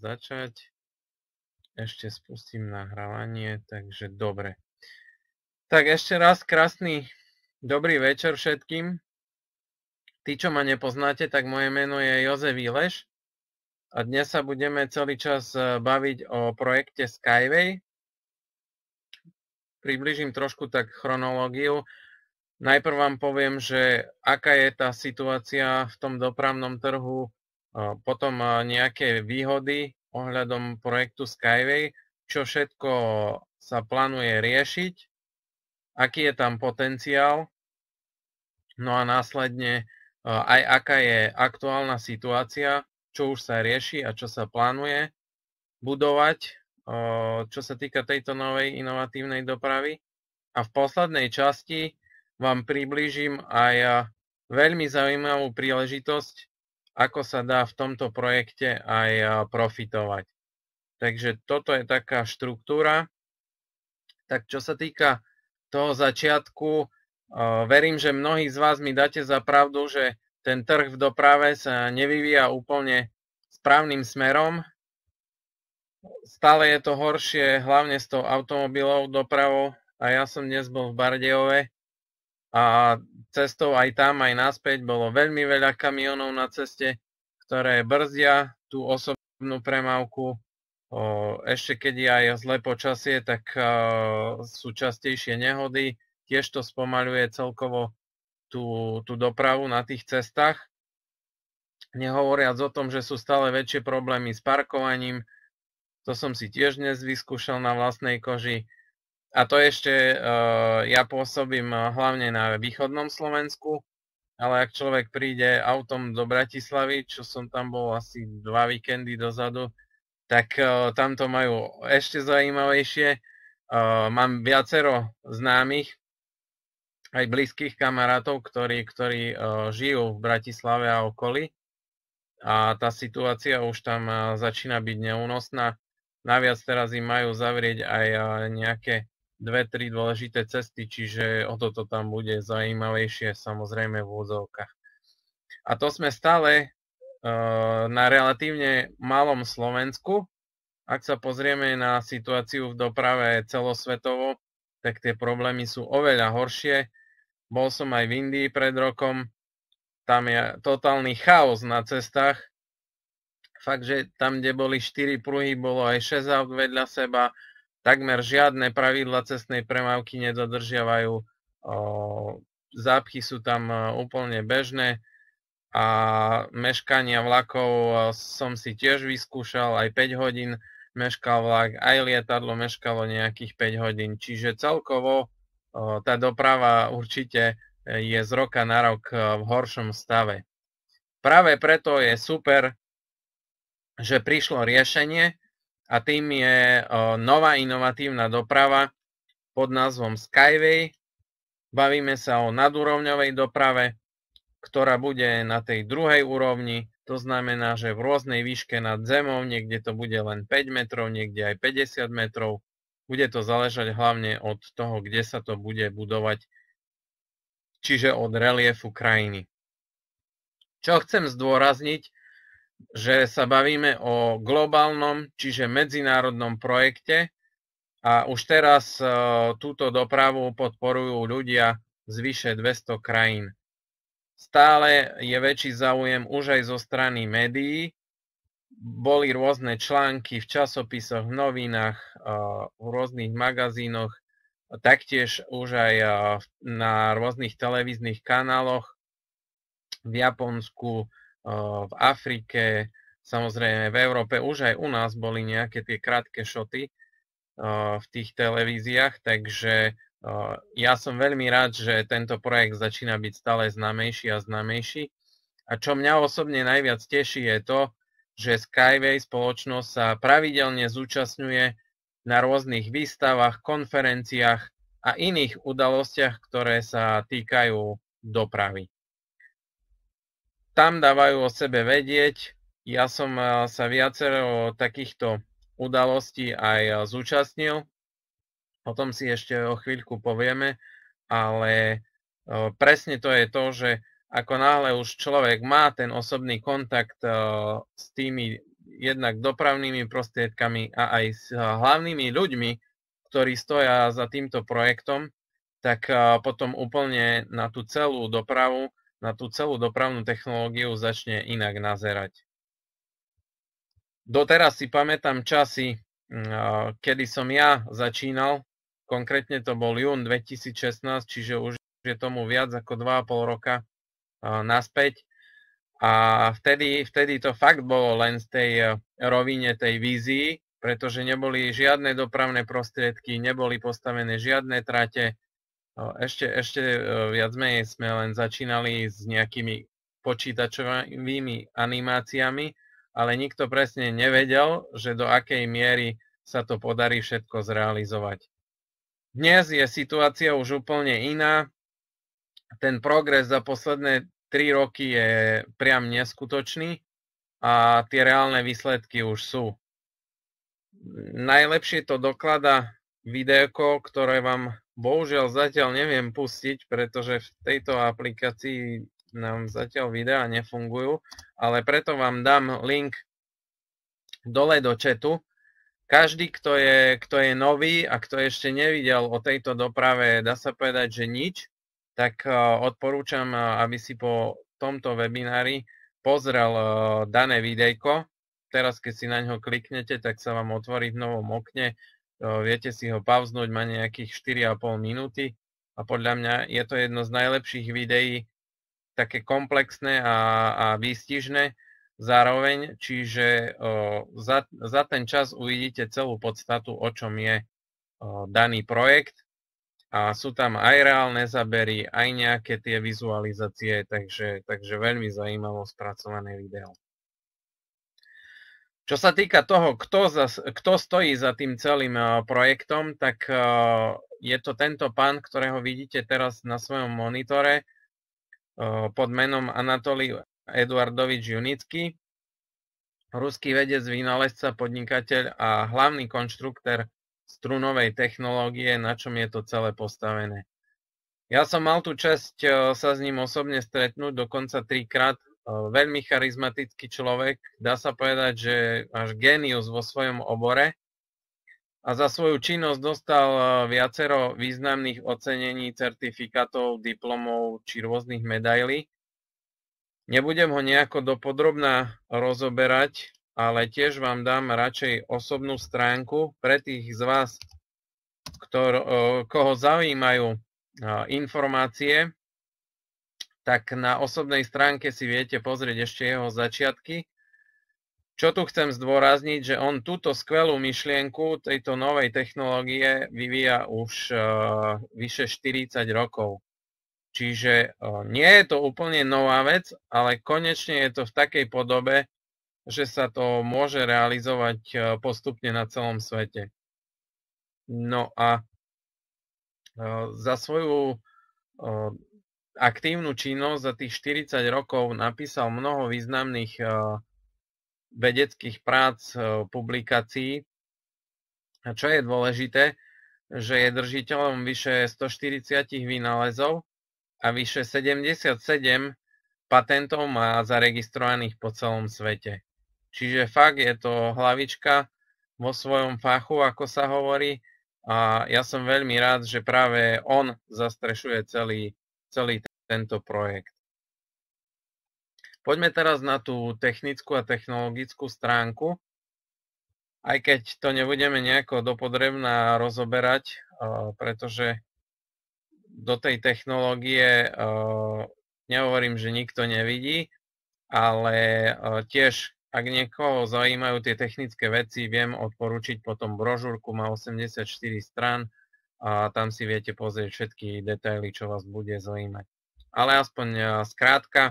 začať. Ešte spustím nahrávanie, takže dobre. Tak ešte raz krásny dobrý večer všetkým. Tí, čo ma nepoznáte, tak moje meno je Jozef Ileš a dnes sa budeme celý čas e, baviť o projekte Skyway. Približím trošku tak chronológiu. Najprv vám poviem, že aká je tá situácia v tom dopravnom trhu potom nejaké výhody ohľadom projektu Skyway, čo všetko sa plánuje riešiť, aký je tam potenciál, no a následne aj aká je aktuálna situácia, čo už sa rieši a čo sa plánuje budovať, čo sa týka tejto novej inovatívnej dopravy. A v poslednej časti vám priblížim aj veľmi zaujímavú príležitosť, ako sa dá v tomto projekte aj profitovať. Takže toto je taká štruktúra. Tak čo sa týka toho začiatku, verím, že mnohí z vás mi dáte za pravdu, že ten trh v doprave sa nevyvíja úplne správnym smerom. Stále je to horšie, hlavne s tou automobilovou dopravou. A ja som dnes bol v Bardejove a cestou aj tam, aj naspäť bolo veľmi veľa kamionov na ceste, ktoré brzdia tú osobnú premávku. Ešte keď je aj zlé počasie, tak sú častejšie nehody. Tiež to spomaľuje celkovo tú, tú dopravu na tých cestách. Nehovoriac o tom, že sú stále väčšie problémy s parkovaním. To som si tiež dnes vyskúšal na vlastnej koži a to ešte, eh, ja pôsobím eh, hlavne na východnom Slovensku, ale ak človek príde autom do Bratislavy, čo som tam bol asi dva víkendy dozadu, tak eh, tam to majú ešte zaujímavejšie. Mám viacero známych, aj blízkych kamarátov, ktorí, ktorí žijú v Bratislave a okolí. A tá situácia už tam začína byť neúnosná. Naviac teraz im majú zavrieť aj nejaké dve, tri dôležité cesty, čiže o toto tam bude zaujímavejšie samozrejme v úzovkách. A to sme stále e, na relatívne malom Slovensku. Ak sa pozrieme na situáciu v doprave celosvetovo, tak tie problémy sú oveľa horšie. Bol som aj v Indii pred rokom, tam je totálny chaos na cestách. Fakt, že tam, kde boli 4 pruhy, bolo aj 6 aut vedľa seba, Takmer žiadne pravidla cestnej premávky nedodržiavajú. Zápchy sú tam e, úplne bežné a meškania vlakov e, som si tiež vyskúšal, aj 5 hodín meškal vlak, aj lietadlo meškalo nejakých 5 hodín. Čiže celkovo tá doprava určite e, je z roka na rok v horšom stave. Práve preto je super, že prišlo riešenie, a tým je nová inovatívna doprava pod názvom Skyway. Bavíme sa o nadúrovňovej doprave, ktorá bude na tej druhej úrovni, to znamená, že v rôznej výške nad zemou, niekde to bude len 5 metrov, niekde aj 50 metrov. Bude to záležať hlavne od toho, kde sa to bude budovať, čiže od reliefu krajiny. Čo chcem zdôrazniť, že sa bavíme o globálnom, čiže medzinárodnom projekte a už teraz e, túto dopravu podporujú ľudia z vyše 200 krajín. Stále je väčší záujem už aj zo strany médií. Boli rôzne články v časopisoch, v novinách, e, v rôznych magazínoch, taktiež už aj e, na rôznych televíznych kanáloch v Japonsku, v Afrike, samozrejme v Európe, už aj u nás boli nejaké tie krátke šoty v tých televíziách, takže ja som veľmi rád, že tento projekt začína byť stále známejší a známejší. A čo mňa osobne najviac teší je to, že Skyway spoločnosť sa pravidelne zúčastňuje na rôznych výstavách, konferenciách a iných udalostiach, ktoré sa týkajú dopravy tam dávajú o sebe vedieť. Ja som eh, sa viacero takýchto udalostí aj eh, zúčastnil. O tom si ešte o chvíľku povieme, ale eh, presne to je to, že ako náhle už človek má ten osobný kontakt s tými jednak dopravnými prostriedkami a aj s hlavnými ľuďmi, ktorí stoja za týmto projektom, tak potom úplne na tú celú dopravu na tú celú dopravnú technológiu začne inak nazerať. Doteraz si pamätám časy, mm, kedy som ja začínal, konkrétne to bol jún 2016, čiže už je tomu viac ako 2,5 roka naspäť. A vtedy, vtedy to fakt bolo len z tej e, rovine tej vízii, pretože neboli žiadne dopravné prostriedky, neboli postavené žiadne trate, No, ešte, ešte e, viac menej sme len začínali s nejakými počítačovými animáciami, ale nikto presne nevedel, že do akej miery sa to podarí všetko zrealizovať. Dnes je situácia už úplne iná. Ten progres za posledné 3 roky je priam neskutočný a tie reálne výsledky už sú. Najlepšie to doklada videjko, ktoré vám bohužiaľ zatiaľ neviem pustiť, pretože v tejto aplikácii nám zatiaľ videá nefungujú, ale preto vám dám link dole do chatu. Každý, kto je, kto je nový a kto ešte nevidel o tejto doprave, dá sa povedať, že nič, tak e, odporúčam, e, aby si po tomto webinári pozrel e, dané videjko. Teraz, keď si na ňo kliknete, tak sa vám otvorí v novom okne viete si ho pauznúť, má nejakých 4,5 minúty a podľa mňa je to jedno z najlepších videí, také komplexné a, a výstižné zároveň, čiže o, za, za ten čas uvidíte celú podstatu, o čom je o, daný projekt a sú tam aj reálne zabery, aj nejaké tie vizualizácie, takže, takže veľmi zaujímavo spracované video. Čo sa týka toho, kto, za, kto stojí za tým celým eh, projektom, tak eh, je to tento pán, ktorého vidíte teraz na svojom monitore eh, pod menom Anatolí Eduardovič Junicky, ruský vedec, vynálezca, podnikateľ a hlavný konštruktor strunovej technológie, na čom je to celé postavené. Ja som mal tú časť sa s ním osobne stretnúť dokonca trikrát veľmi charizmatický človek, dá sa povedať, že až génius vo svojom obore a za svoju činnosť dostal eh, viacero významných ocenení, certifikátov, diplomov či rôznych medailí. Nebudem ho nejako dopodrobná rozoberať, ale tiež vám dám radšej osobnú stránku pre tých z vás, ktor, eh, koho zaujímajú eh, informácie tak na osobnej stránke si viete pozrieť ešte jeho začiatky. Čo tu chcem zdôrazniť, že on túto skvelú myšlienku tejto novej technológie vyvíja už uh, vyše 40 rokov. Čiže uh, nie je to úplne nová vec, ale konečne je to v takej podobe, že sa to môže realizovať uh, postupne na celom svete. No a za svoju aktívnu činnosť za tých 40 rokov napísal mnoho významných eh, vedeckých prác, eh, publikácií. A čo je dôležité, že je držiteľom vyše 140 vynálezov a vyše 77 patentov má zaregistrovaných po celom svete. Čiže fakt je to hlavička vo svojom fachu, ako sa hovorí, a ja som veľmi rád, že práve on zastrešuje celý, celý tento projekt. Poďme teraz na tú technickú a technologickú stránku. Aj keď to nebudeme nejako dopodrebná rozoberať, eh, pretože do tej technológie eh, nehovorím, že nikto nevidí, ale eh, tiež, ak niekoho zaujímajú tie technické veci, viem odporučiť potom brožúrku, má 84 strán a tam si viete pozrieť všetky detaily, čo vás bude zaujímať ale aspoň e, skrátka.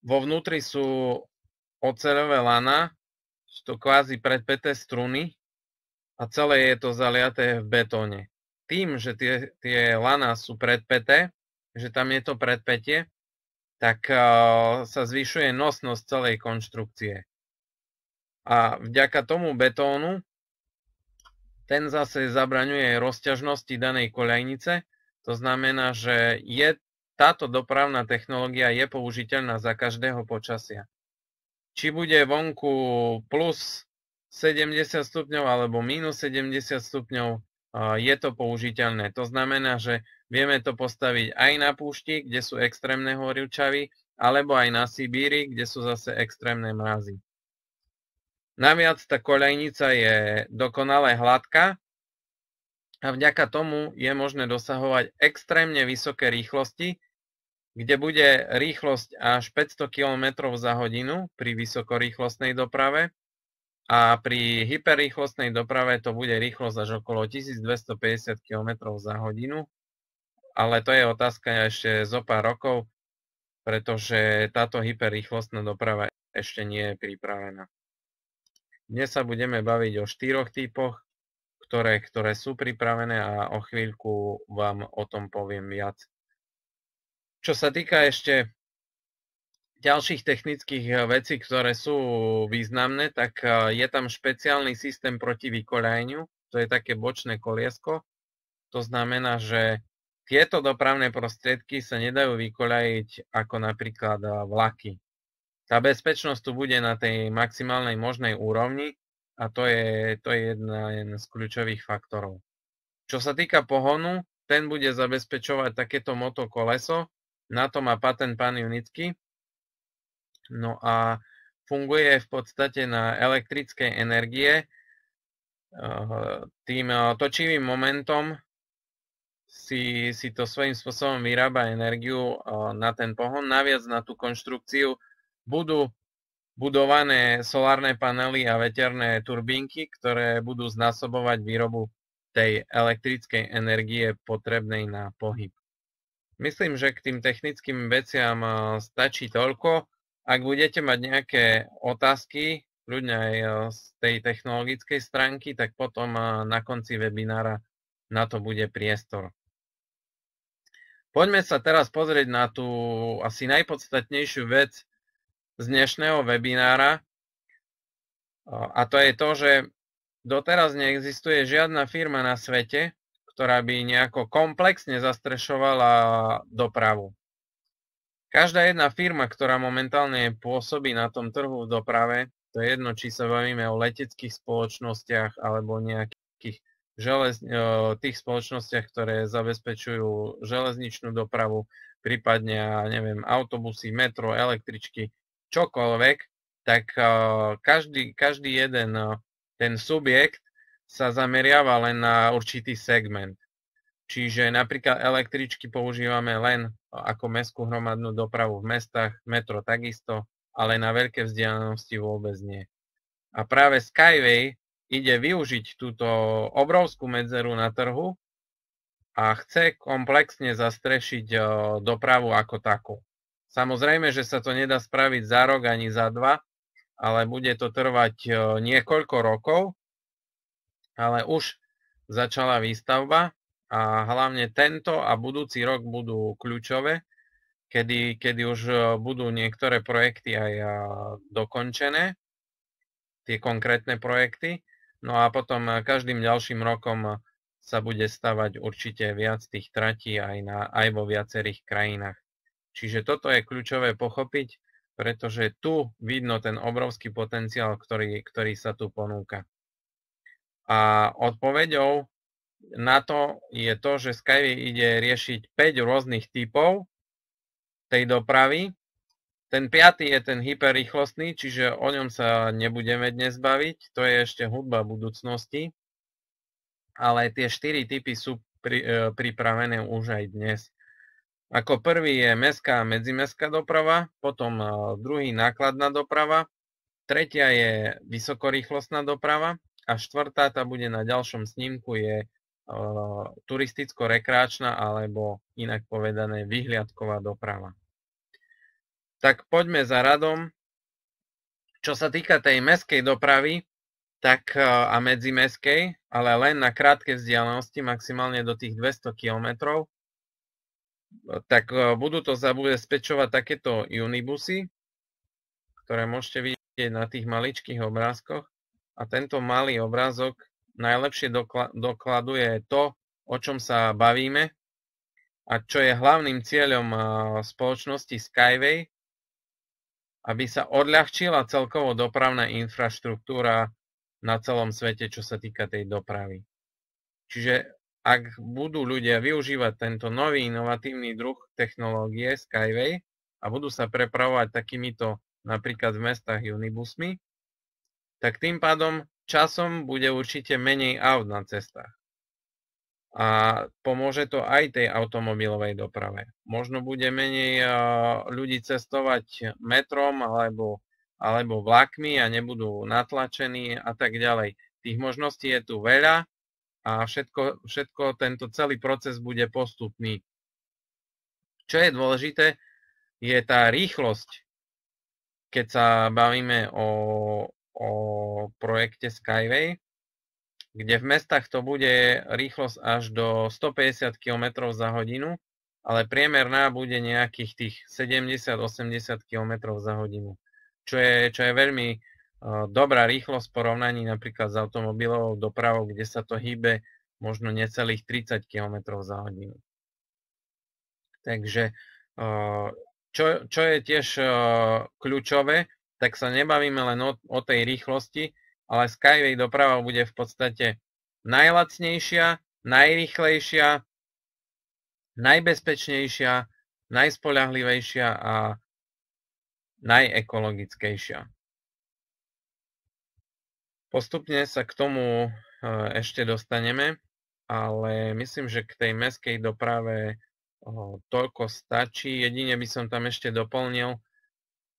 Vo vnútri sú oceľové lana, sú to kvázi predpeté struny a celé je to zaliaté v betóne. Tým, že tie, tie lana sú predpeté, že tam je to predpetie, tak e, sa zvyšuje nosnosť celej konštrukcie. A vďaka tomu betónu ten zase zabraňuje rozťažnosti danej koľajnice to znamená, že je, táto dopravná technológia je použiteľná za každého počasia. Či bude vonku plus 70 stupňov alebo minus 70 stupňov, je to použiteľné. To znamená, že vieme to postaviť aj na púšti, kde sú extrémne horúčavy, alebo aj na Sibíri, kde sú zase extrémne mrazy. Naviac tá kolejnica je dokonale hladká, a vďaka tomu je možné dosahovať extrémne vysoké rýchlosti, kde bude rýchlosť až 500 km za hodinu pri vysokorýchlostnej doprave a pri hyperrýchlostnej doprave to bude rýchlosť až okolo 1250 km za hodinu, ale to je otázka ešte zo pár rokov, pretože táto hyperrýchlostná doprava ešte nie je pripravená. Dnes sa budeme baviť o štyroch typoch ktoré, ktoré sú pripravené a o chvíľku vám o tom poviem viac. Čo sa týka ešte ďalších technických eh, vecí, ktoré sú významné, tak eh, je tam špeciálny systém proti vykoľajeniu, to je také bočné koliesko. To znamená, že tieto dopravné prostriedky sa nedajú vykoľajiť ako napríklad eh, vlaky. Tá bezpečnosť tu bude na tej maximálnej možnej úrovni a to je, to je jedna, jeden z kľúčových faktorov. Čo sa týka pohonu, ten bude zabezpečovať takéto moto koleso, na to má patent pán Unicky. No a funguje v podstate na elektrickej energie. Tým točivým momentom si, si to svojím spôsobom vyrába energiu na ten pohon. Naviac na tú konštrukciu budú budované solárne panely a veterné turbínky, ktoré budú znásobovať výrobu tej elektrickej energie potrebnej na pohyb. Myslím, že k tým technickým veciam eh, stačí toľko. Ak budete mať nejaké otázky, ľudne aj eh, z tej technologickej stránky, tak potom eh, na konci webinára na to bude priestor. Poďme sa teraz pozrieť na tú asi najpodstatnejšiu vec, z dnešného webinára a to je to, že doteraz neexistuje žiadna firma na svete, ktorá by nejako komplexne zastrešovala dopravu. Každá jedna firma, ktorá momentálne pôsobí na tom trhu v doprave, to je jedno, či sa bavíme o leteckých spoločnostiach alebo nejakých želez, e, tých spoločnostiach, ktoré zabezpečujú železničnú dopravu, prípadne, ja neviem, autobusy, metro, električky, čokoľvek, tak eh, každý, každý jeden eh, ten subjekt sa zameriava len na určitý segment. Čiže napríklad električky používame len eh, ako mestskú hromadnú dopravu v mestách, metro takisto, ale na veľké vzdialenosti vôbec nie. A práve Skyway ide využiť túto obrovskú medzeru na trhu a chce komplexne zastrešiť dopravu ako takú. Samozrejme, že sa to nedá spraviť za rok ani za dva, ale bude to trvať e, niekoľko rokov. Ale už začala výstavba a hlavne tento a budúci rok budú kľúčové, kedy, kedy už e, budú niektoré projekty aj e, dokončené, tie konkrétne projekty. No a potom každým ďalším rokom sa bude stavať určite viac tých tratí aj, na, aj vo viacerých krajinách. Čiže toto je kľúčové pochopiť, pretože tu vidno ten obrovský potenciál, ktorý, ktorý sa tu ponúka. A odpoveďou na to je to, že Skyway ide riešiť 5 rôznych typov tej dopravy. Ten piatý je ten hyperrychlostný, čiže o ňom sa nebudeme dnes baviť, to je ešte hudba budúcnosti, ale tie 4 typy sú pri, e, pripravené už aj dnes. Ako prvý je mestská a medzimestská doprava, potom e, druhý nákladná doprava, tretia je vysokorýchlostná doprava a štvrtá, tá bude na ďalšom snímku, je e, turisticko-rekreačná alebo inak povedané vyhliadková doprava. Tak poďme za radom. Čo sa týka tej meskej dopravy, tak e, a medzimeskej, ale len na krátke vzdialenosti, maximálne do tých 200 km, tak e, budú to zabezpečovať takéto unibusy, ktoré môžete vidieť na tých maličkých obrázkoch. A tento malý obrázok najlepšie dokladuje to, o čom sa bavíme a čo je hlavným cieľom e, spoločnosti Skyway, aby sa odľahčila celkovo dopravná infraštruktúra na celom svete, čo sa týka tej dopravy. Čiže ak budú ľudia využívať tento nový inovatívny druh technológie Skyway a budú sa prepravovať takýmito napríklad v mestách unibusmi, tak tým pádom časom bude určite menej aut na cestách. A pomôže to aj tej automobilovej doprave. Možno bude menej ľudí cestovať metrom alebo, alebo vlakmi a nebudú natlačení a tak ďalej. Tých možností je tu veľa a všetko, všetko tento celý proces bude postupný. Čo je dôležité, je tá rýchlosť, keď sa bavíme o, o projekte Skyway, kde v mestách to bude rýchlosť až do 150 km za hodinu, ale priemerná bude nejakých tých 70-80 km za hodinu, čo je, čo je veľmi dobrá rýchlosť v porovnaní napríklad s automobilovou dopravou, kde sa to hýbe možno necelých 30 km za hodinu. Takže čo, čo je tiež kľúčové, tak sa nebavíme len o, o tej rýchlosti, ale Skyway doprava bude v podstate najlacnejšia, najrychlejšia, najbezpečnejšia, najspoľahlivejšia a najekologickejšia. Postupne sa k tomu e, ešte dostaneme, ale myslím, že k tej meskej doprave toľko stačí. Jedine by som tam ešte doplnil,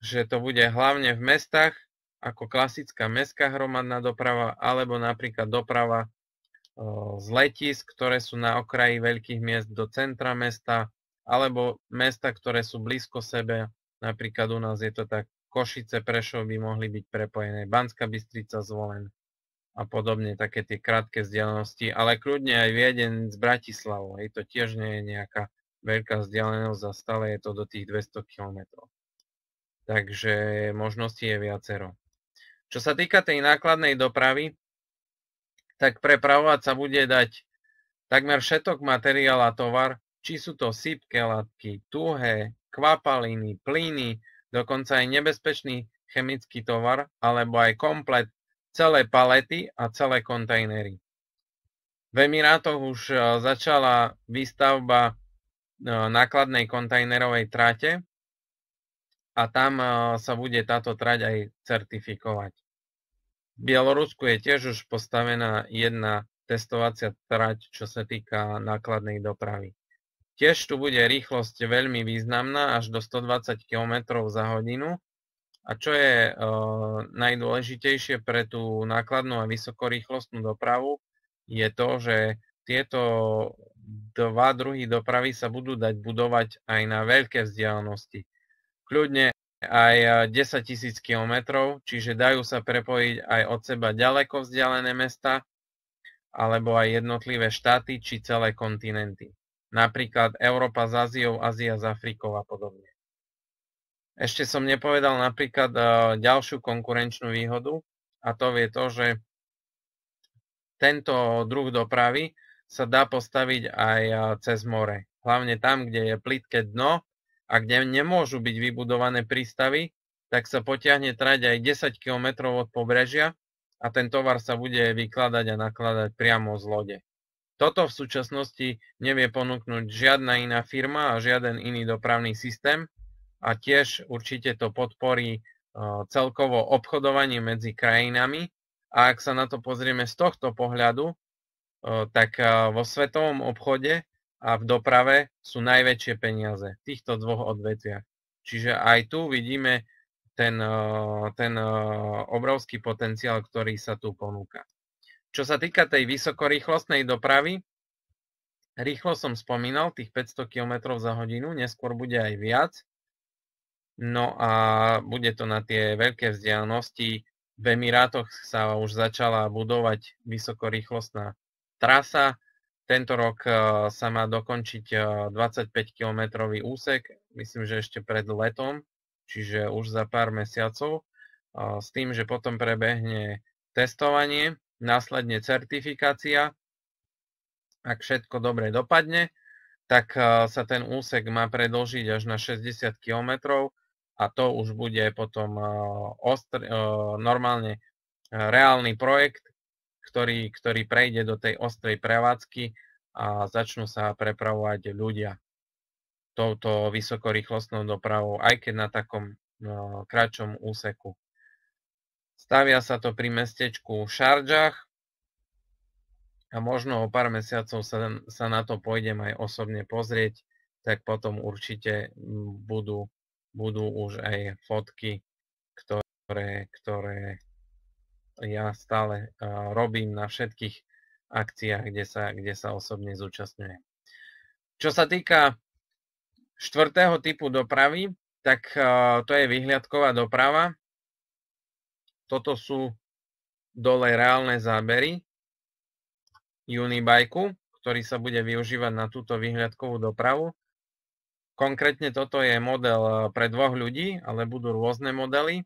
že to bude hlavne v mestách ako klasická mestská hromadná doprava alebo napríklad doprava z letisk, ktoré sú na okraji veľkých miest do centra mesta alebo mesta, ktoré sú blízko sebe. Napríklad u nás je to tak Košice, Prešov by mohli byť prepojené, Banská Bystrica zvolen a podobne, také tie krátke vzdialenosti, ale kľudne aj Vieden z Bratislavou, hej, to tiež nie je nejaká veľká vzdialenosť a stále je to do tých 200 km. Takže možností je viacero. Čo sa týka tej nákladnej dopravy, tak prepravovať sa bude dať takmer všetok materiál a tovar, či sú to sypké látky, tuhé, kvapaliny, plyny, dokonca aj nebezpečný chemický tovar alebo aj komplet celé palety a celé kontajnery. V Emirátoch už e, začala výstavba e, nákladnej kontajnerovej trate a tam e, sa bude táto trať aj certifikovať. V Bielorusku je tiež už postavená jedna testovacia trať, čo sa týka nákladnej dopravy. Tiež tu bude rýchlosť veľmi významná, až do 120 km za hodinu. A čo je e, najdôležitejšie pre tú nákladnú a vysokorýchlostnú dopravu, je to, že tieto dva druhy dopravy sa budú dať budovať aj na veľké vzdialenosti. Kľudne aj 10 000 km, čiže dajú sa prepojiť aj od seba ďaleko vzdialené mesta, alebo aj jednotlivé štáty či celé kontinenty. Napríklad Európa s Áziou, Ázia s Afrikou a podobne. Ešte som nepovedal napríklad eh, ďalšiu konkurenčnú výhodu a to je to, že tento druh dopravy sa dá postaviť aj eh, cez more. Hlavne tam, kde je plitké dno a kde nemôžu byť vybudované prístavy, tak sa potiahne trať aj 10 km od pobrežia a ten tovar sa bude vykladať a nakladať priamo z lode. Toto v súčasnosti nevie ponúknuť žiadna iná firma a žiaden iný dopravný systém a tiež určite to podporí e, celkovo obchodovanie medzi krajinami. A ak sa na to pozrieme z tohto pohľadu, e, tak e, vo svetovom obchode a v doprave sú najväčšie peniaze v týchto dvoch odvetviach. Čiže aj tu vidíme ten, ten obrovský potenciál, ktorý sa tu ponúka. Čo sa týka tej vysokorýchlostnej dopravy, rýchlo som spomínal, tých 500 km za hodinu, neskôr bude aj viac. No a bude to na tie veľké vzdialenosti. V Emirátoch sa už začala budovať vysokorýchlostná trasa. Tento rok e, sa má dokončiť 25-kilometrový e, úsek, myslím, že ešte pred letom, čiže už za pár mesiacov, e, s tým, že potom prebehne testovanie následne certifikácia. Ak všetko dobre dopadne, tak eh, sa ten úsek má predlžiť až na 60 km a to už bude potom eh, ostr- eh, normálne reálny projekt, ktorý, ktorý prejde do tej ostrej prevádzky a začnú sa prepravovať ľudia touto vysokorýchlostnou dopravou, aj keď na takom kratšom úseku. Stavia sa to pri mestečku Šardžach a možno o pár mesiacov sa, sa na to pôjdem aj osobne pozrieť, tak potom určite budú, budú už aj fotky, ktoré, ktoré ja stále e, robím na všetkých akciách, kde sa, kde sa osobne zúčastňujem. Čo sa týka štvrtého typu dopravy, tak e, to je vyhliadková doprava. Toto sú dole reálne zábery Unibajku, ktorý sa bude využívať na túto vyhľadkovú dopravu. Konkrétne toto je model e, pre dvoch ľudí, ale budú rôzne modely.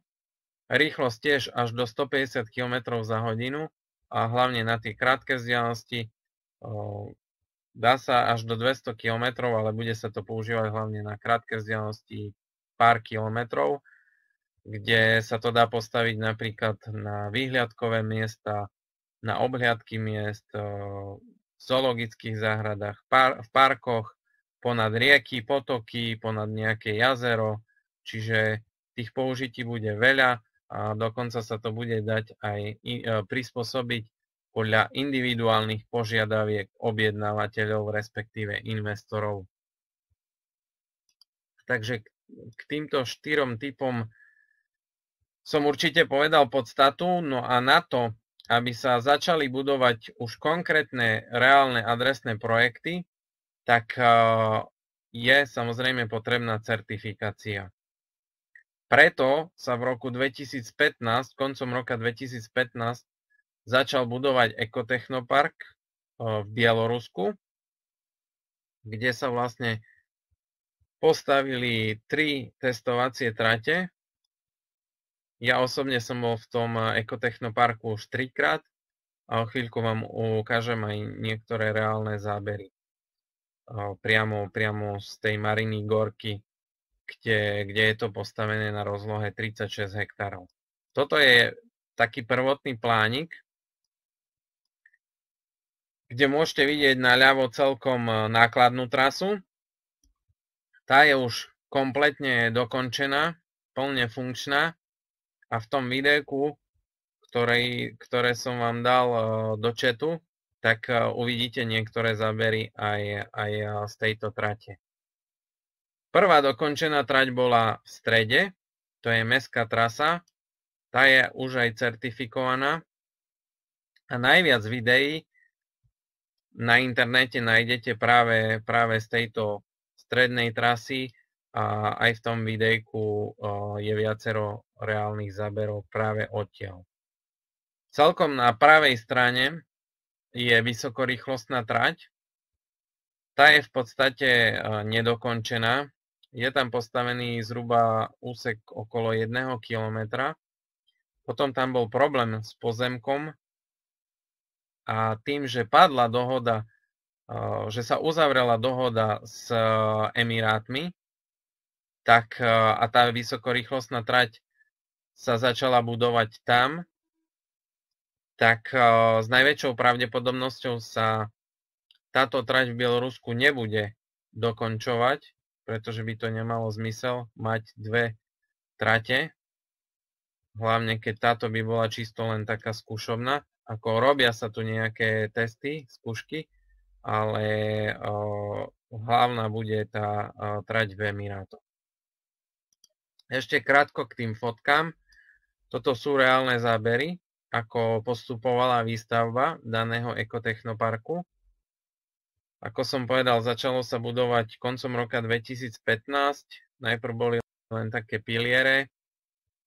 Rýchlosť tiež až do 150 km za hodinu a hlavne na tie krátke vzdialenosti e, dá sa až do 200 km, ale bude sa to používať hlavne na krátke vzdialenosti pár kilometrov kde sa to dá postaviť napríklad na výhľadkové miesta, na obhliadky miest, v zoologických záhradách, v parkoch, ponad rieky, potoky, ponad nejaké jazero, čiže tých použití bude veľa a dokonca sa to bude dať aj e, prispôsobiť podľa individuálnych požiadaviek objednávateľov, respektíve investorov. Takže k týmto štyrom typom som určite povedal podstatu, no a na to, aby sa začali budovať už konkrétne reálne adresné projekty, tak e, je samozrejme potrebná certifikácia. Preto sa v roku 2015, koncom roka 2015, začal budovať ekotechnopark e, v Bielorusku, kde sa vlastne postavili tri testovacie trate, ja osobne som bol v tom eh, ekotechnoparku už trikrát a o chvíľku vám ukážem aj niektoré reálne zábery. Priamo, priamo z tej Mariny Gorky, kde, kde je to postavené na rozlohe 36 hektárov. Toto je taký prvotný plánik, kde môžete vidieť na ľavo celkom eh, nákladnú trasu. Tá je už kompletne dokončená, plne funkčná a v tom videjku, ktoré, ktoré som vám dal eh, do chatu, tak eh, uvidíte niektoré zábery aj, aj eh, z tejto trate. Prvá dokončená trať bola v strede, to je mestská trasa, tá je už aj certifikovaná a najviac videí na internete nájdete práve, práve z tejto strednej trasy, a aj v tom videjku je viacero reálnych záberov práve odtiaľ. Celkom na pravej strane je vysokorýchlostná trať. Tá je v podstate e, nedokončená. Je tam postavený zhruba úsek okolo 1 kilometra. Potom tam bol problém s pozemkom a tým, že padla dohoda, e, že sa uzavrela dohoda s e, Emirátmi, tak e, a tá vysokorýchlostná trať sa začala budovať tam, tak e, s najväčšou pravdepodobnosťou sa táto trať v Bielorusku nebude dokončovať, pretože by to nemalo zmysel mať dve trate, hlavne keď táto by bola čisto len taká skúšobná, ako robia sa tu nejaké testy, skúšky, ale e, hlavná bude tá trať v Emirátoch. Ešte krátko k tým fotkám. Toto sú reálne zábery, ako postupovala výstavba daného ekotechnoparku. Ako som povedal, začalo sa budovať koncom roka 2015. Najprv boli len také piliere,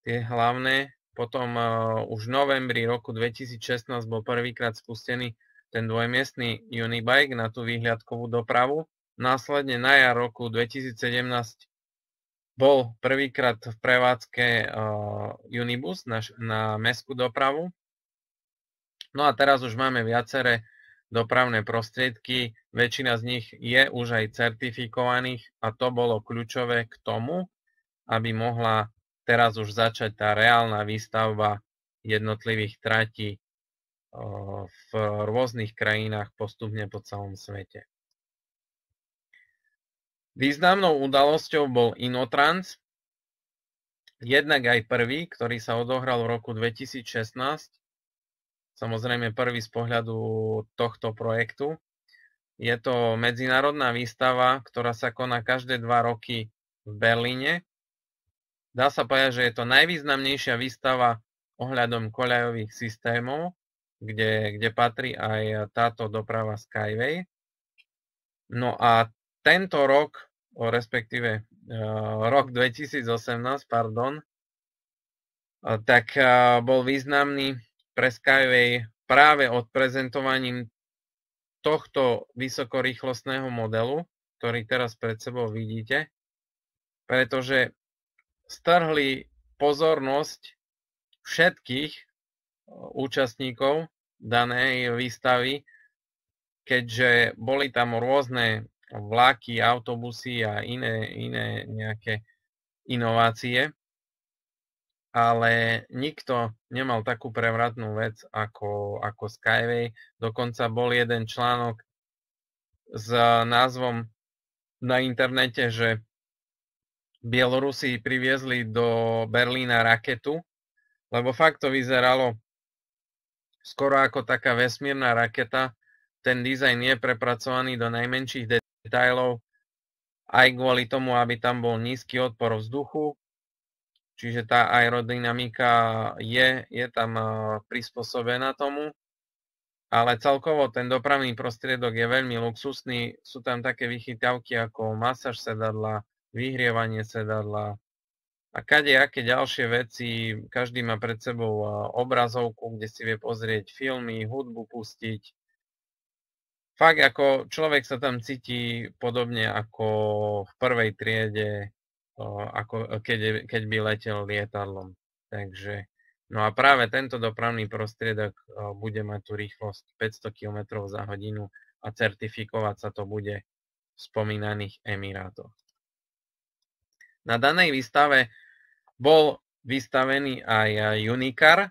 tie hlavné. Potom uh, už v novembri roku 2016 bol prvýkrát spustený ten dvojmiestný Unibike na tú výhľadkovú dopravu. Následne na jar roku 2017 bol prvýkrát v prevádzke uh, Unibus na, na mestskú dopravu. No a teraz už máme viaceré dopravné prostriedky, väčšina z nich je už aj certifikovaných a to bolo kľúčové k tomu, aby mohla teraz už začať tá reálna výstavba jednotlivých tratí eh, v rôznych krajinách postupne po celom svete. Významnou udalosťou bol Inotrans, jednak aj prvý, ktorý sa odohral v roku 2016, samozrejme prvý z pohľadu tohto projektu. Je to medzinárodná výstava, ktorá sa koná každé dva roky v Berlíne. Dá sa povedať, že je to najvýznamnejšia výstava ohľadom koľajových systémov, kde, kde patrí aj táto doprava Skyway. No a tento rok, respektíve e, rok 2018, pardon, e, tak e, bol významný pre Skyway práve odprezentovaním tohto vysokorýchlostného modelu, ktorý teraz pred sebou vidíte, pretože strhli pozornosť všetkých účastníkov danej výstavy, keďže boli tam rôzne vlaky, autobusy a iné, iné nejaké inovácie. Ale nikto nemal takú prevratnú vec ako, ako Skyway. Dokonca bol jeden článok s názvom na internete, že Bielorusi priviezli do Berlína raketu, lebo fakt to vyzeralo skoro ako taká vesmírna raketa. Ten dizajn je prepracovaný do najmenších detajlov, aj kvôli tomu, aby tam bol nízky odpor vzduchu, čiže tá aerodynamika je, je tam e, prispôsobená tomu. Ale celkovo ten dopravný prostriedok je veľmi luxusný. Sú tam také vychytávky ako masáž sedadla, vyhrievanie sedadla a aké ďalšie veci. Každý má pred sebou e, obrazovku, kde si vie pozrieť filmy, hudbu pustiť, fakt ako človek sa tam cíti podobne ako v prvej triede, ako e, keď, keď by letel lietadlom. Takže, no a práve tento dopravný prostriedok bude mať tú rýchlosť 500 km za hodinu a certifikovať sa to bude v spomínaných Emirátoch. Na danej výstave bol vystavený aj e, Unicar,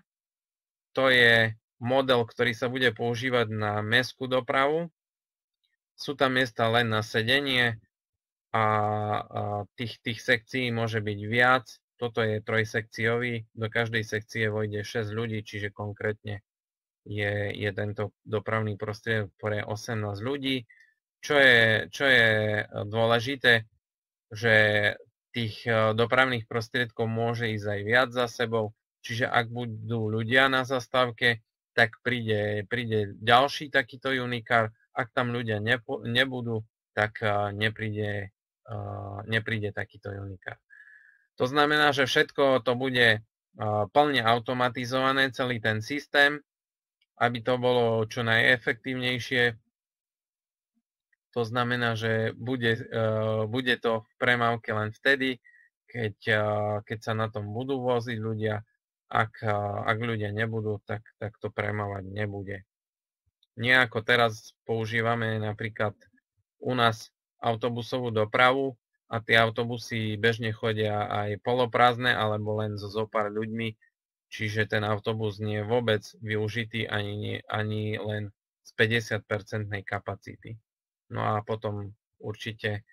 to je model, ktorý sa bude používať na mestskú dopravu sú tam miesta len na sedenie a, a tých, tých sekcií môže byť viac. Toto je trojsekciový, do každej sekcie vojde 6 ľudí, čiže konkrétne je, je tento dopravný prostriedok pre 18 ľudí. Čo je, čo je e, dôležité, že tých e, dopravných prostriedkov môže ísť aj viac za sebou, čiže ak budú ľudia na zastávke, tak príde, príde ďalší takýto unikár, ak tam ľudia nepo, nebudú, tak nepríde, nepríde takýto unikát. To znamená, že všetko to bude plne automatizované, celý ten systém, aby to bolo čo najefektívnejšie. To znamená, že bude, bude to v premávke len vtedy, keď, keď sa na tom budú voziť ľudia, ak, ak ľudia nebudú, tak, tak to premávať nebude nie ako teraz používame napríklad u nás autobusovú dopravu a tie autobusy bežne chodia aj poloprázdne alebo len so zopár ľuďmi, čiže ten autobus nie je vôbec využitý ani, ani len z 50 kapacity. No a potom určite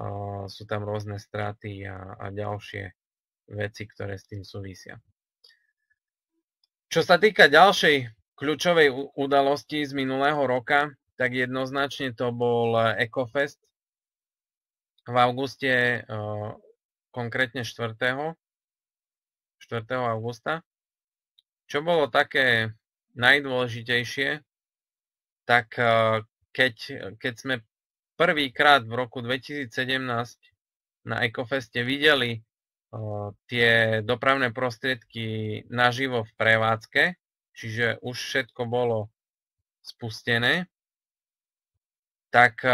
uh, sú tam rôzne straty a, a ďalšie veci, ktoré s tým súvisia. Čo sa týka ďalšej kľúčovej udalosti z minulého roka, tak jednoznačne to bol Ecofest v auguste, e, konkrétne 4. 4. augusta. Čo bolo také najdôležitejšie, tak e, keď, keď sme prvýkrát v roku 2017 na Ecofeste videli e, tie dopravné prostriedky naživo v prevádzke, čiže už všetko bolo spustené, tak eh,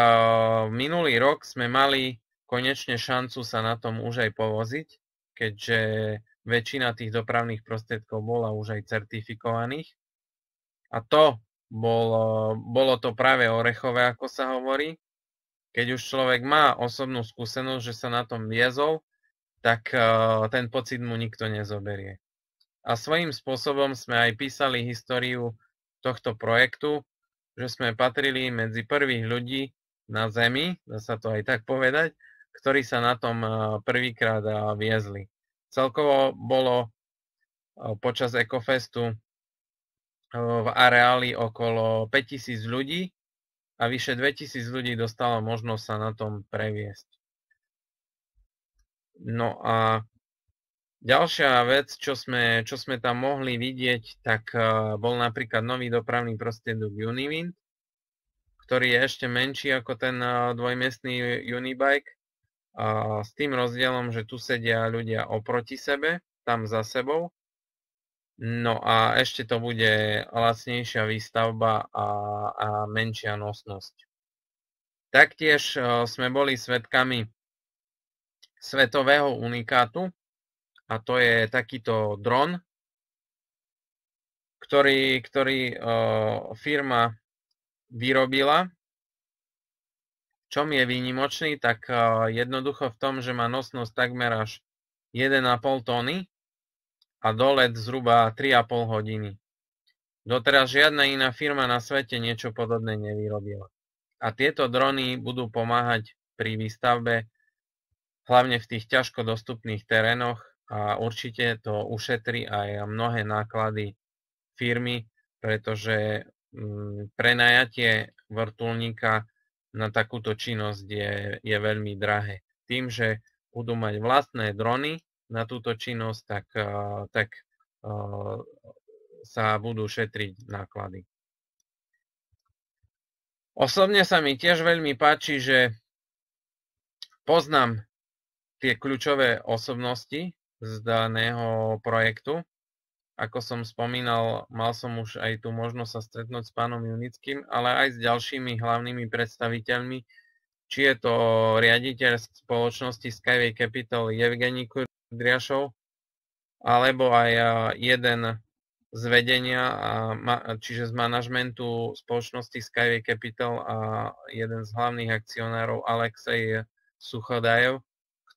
minulý rok sme mali konečne šancu sa na tom už aj povoziť, keďže väčšina tých dopravných prostriedkov bola už aj certifikovaných. A to bolo, eh, bolo to práve orechové, ako sa hovorí. Keď už človek má osobnú skúsenosť, že sa na tom viezol, tak eh, ten pocit mu nikto nezoberie. A svojím spôsobom sme aj písali históriu tohto projektu, že sme patrili medzi prvých ľudí na Zemi, dá sa to aj tak povedať, ktorí sa na tom e, prvýkrát e, viezli. Celkovo bolo e, počas ecofestu v areáli okolo 5000 ľudí a vyše 2000 ľudí dostalo možnosť sa na tom previesť. No a Ďalšia vec, čo sme, čo sme tam mohli vidieť, tak eh, bol napríklad nový dopravný prostriedok Univind, ktorý je ešte menší ako ten eh, dvojmiestný Unibike, s tým rozdielom, že tu sedia ľudia oproti sebe, tam za sebou. No a ešte to bude lacnejšia výstavba a, a menšia nosnosť. Taktiež eh, sme boli svetkami svetového unikátu, a to je takýto dron, ktorý, ktorý firma vyrobila. čom je výnimočný? Tak jednoducho v tom, že má nosnosť takmer až 1,5 tóny a dolet zhruba 3,5 hodiny. Doteraz žiadna iná firma na svete niečo podobné nevyrobila. A tieto drony budú pomáhať pri výstavbe, hlavne v tých ťažko dostupných terénoch, a určite to ušetrí aj mnohé náklady firmy, pretože mm, prenajatie vrtulníka na takúto činnosť je, je veľmi drahé. Tým, že budú mať vlastné drony na túto činnosť, tak, tak sa budú šetriť náklady. Osobne sa mi tiež veľmi páči, že poznám tie kľúčové osobnosti z daného projektu. Ako som spomínal, mal som už aj tú možnosť sa stretnúť s pánom Junickým, ale aj s ďalšími hlavnými predstaviteľmi, či je to riaditeľ spoločnosti Skyway Capital Evgeni Kudriašov, alebo aj jeden z vedenia, čiže z manažmentu spoločnosti Skyway Capital a jeden z hlavných akcionárov Alexej Suchodajev,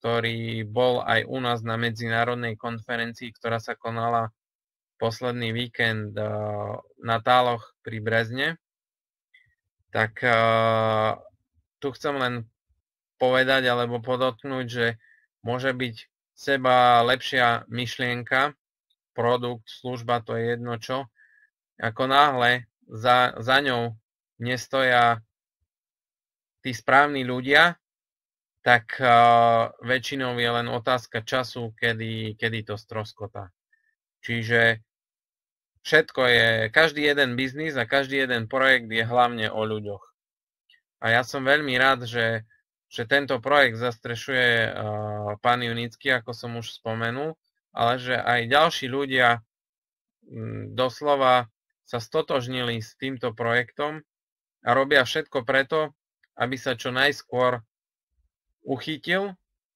ktorý bol aj u nás na medzinárodnej konferencii, ktorá sa konala posledný víkend eh, na Táloch pri Brezne. Tak eh, tu chcem len povedať alebo podotknúť, že môže byť seba lepšia myšlienka, produkt, služba, to je jedno čo, ako náhle za, za ňou nestoja tí správni ľudia, tak uh, väčšinou je len otázka času, kedy, kedy to stroskota. Čiže všetko je, každý jeden biznis a každý jeden projekt je hlavne o ľuďoch. A ja som veľmi rád, že, že tento projekt zastrešuje uh, pán Junický, ako som už spomenul, ale že aj ďalší ľudia m, mm, doslova sa stotožnili s týmto projektom a robia všetko preto, aby sa čo najskôr uchytil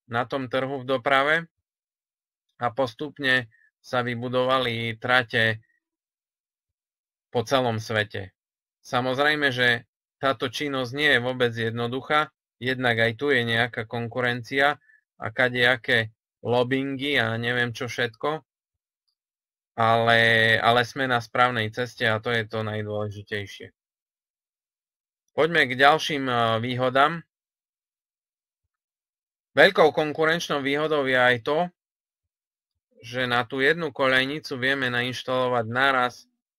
na tom trhu v doprave a postupne sa vybudovali trate po celom svete. Samozrejme, že táto činnosť nie je vôbec jednoduchá, jednak aj tu je nejaká konkurencia a kadejaké lobbingy a neviem čo všetko, ale, ale sme na správnej ceste a to je to najdôležitejšie. Poďme k ďalším eh, výhodám Veľkou konkurenčnou výhodou je aj to, že na tú jednu kolejnicu vieme nainštalovať naraz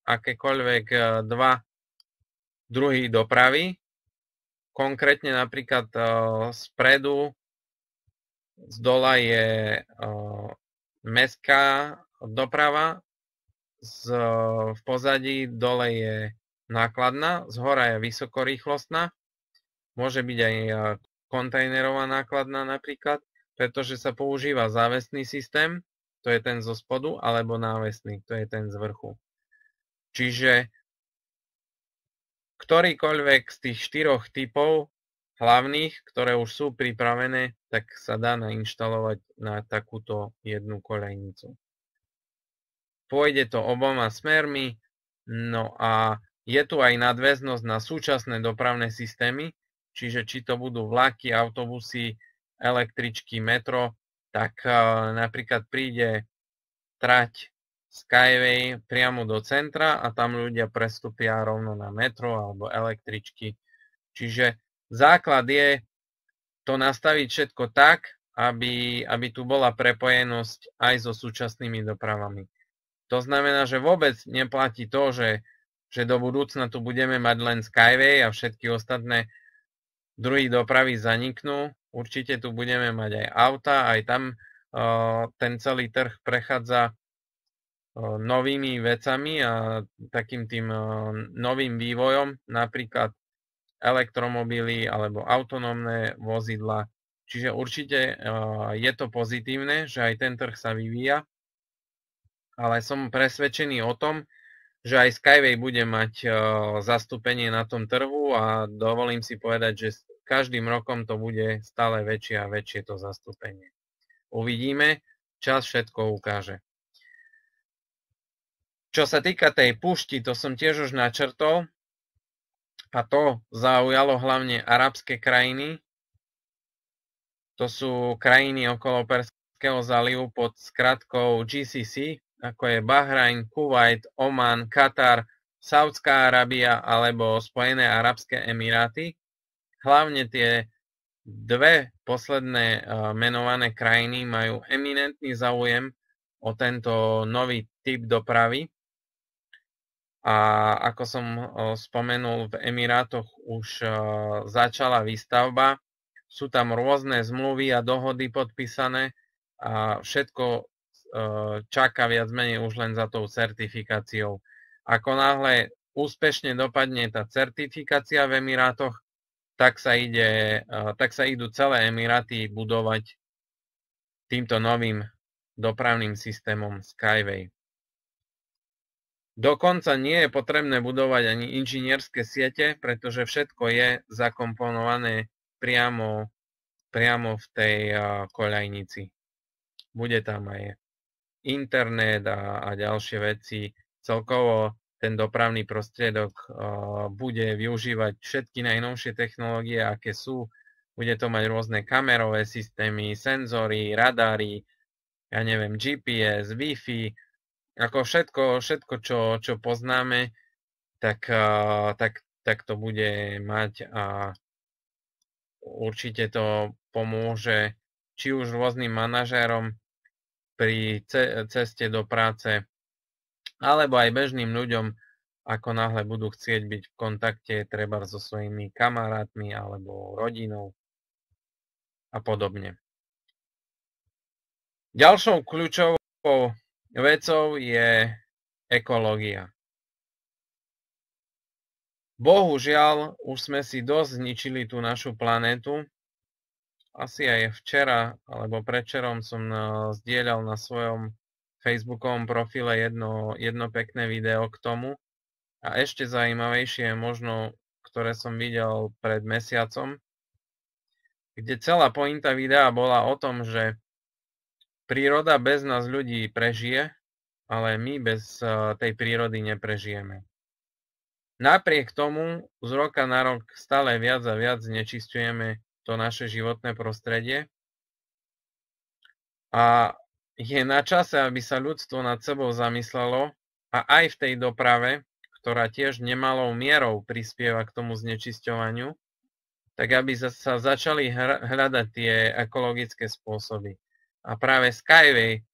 akékoľvek e, dva druhy dopravy. Konkrétne napríklad e, spredu z dola je e, mestská doprava, v pozadí dole je nákladná, z hora je vysokorýchlostná, môže byť aj kontajnerová nákladná napríklad, pretože sa používa závesný systém, to je ten zo spodu, alebo návesný, to je ten z vrchu. Čiže ktorýkoľvek z tých štyroch typov hlavných, ktoré už sú pripravené, tak sa dá nainštalovať na takúto jednu kolejnicu. Pôjde to oboma smermi, no a je tu aj nadväznosť na súčasné dopravné systémy, čiže či to budú vlaky, autobusy, električky, metro, tak e, napríklad príde trať Skyway priamo do centra a tam ľudia prestúpia rovno na metro alebo električky. Čiže základ je to nastaviť všetko tak, aby, aby tu bola prepojenosť aj so súčasnými dopravami. To znamená, že vôbec neplatí to, že, že do budúcna tu budeme mať len Skyway a všetky ostatné druhý dopravy zaniknú. Určite tu budeme mať aj auta, aj tam ten celý trh prechádza novými vecami a takým tým novým vývojom, napríklad elektromobily alebo autonómne vozidla. Čiže určite je to pozitívne, že aj ten trh sa vyvíja, ale som presvedčený o tom, že aj Skyway bude mať zastúpenie na tom trhu a dovolím si povedať, že každým rokom to bude stále väčšie a väčšie to zastúpenie. Uvidíme, čas všetko ukáže. Čo sa týka tej pušti, to som tiež už načrtol a to zaujalo hlavne arabské krajiny. To sú krajiny okolo Perského zálivu pod skratkou GCC, ako je Bahrajn, Kuwait, Oman, Katar, Saudská Arábia alebo Spojené Arabské Emiráty, hlavne tie dve posledné eh, menované krajiny majú eminentný záujem o tento nový typ dopravy. A ako som eh, spomenul, v Emirátoch už eh, začala výstavba. Sú tam rôzne zmluvy a dohody podpísané a všetko Eh, čaká viac menej už len za tou certifikáciou. Ako náhle úspešne dopadne tá certifikácia v Emirátoch, tak sa, ide, eh, tak sa idú celé Emiráty budovať týmto novým dopravným systémom Skyway. Dokonca nie je potrebné budovať ani inžinierské siete, pretože všetko je zakomponované priamo, priamo v tej eh, koľajnici. Bude tam aj internet a, a ďalšie veci. Celkovo ten dopravný prostriedok uh, bude využívať všetky najnovšie technológie, aké sú. Bude to mať rôzne kamerové systémy, senzory, radary, ja neviem, GPS, Wi-Fi, ako všetko, všetko čo, čo poznáme, tak, uh, tak, tak to bude mať a určite to pomôže či už rôznym manažérom, pri ceste do práce, alebo aj bežným ľuďom, ako náhle budú chcieť byť v kontakte treba so svojimi kamarátmi alebo rodinou a podobne. Ďalšou kľúčovou vecou je ekológia. Bohužiaľ, už sme si dosť zničili tú našu planetu asi aj včera alebo predčerom som eh, zdieľal na svojom facebookovom profile jedno, jedno pekné video k tomu. A ešte zaujímavejšie je možno, ktoré som videl pred mesiacom, kde celá pointa videa bola o tom, že príroda bez nás ľudí prežije, ale my bez eh, tej prírody neprežijeme. Napriek tomu z roka na rok stále viac a viac znečistujeme to naše životné prostredie. A je na čase, aby sa ľudstvo nad sebou zamyslelo a aj v tej doprave, ktorá tiež nemalou mierou prispieva k tomu znečisťovaniu, tak aby sa začali hľadať tie ekologické spôsoby. A práve Skyway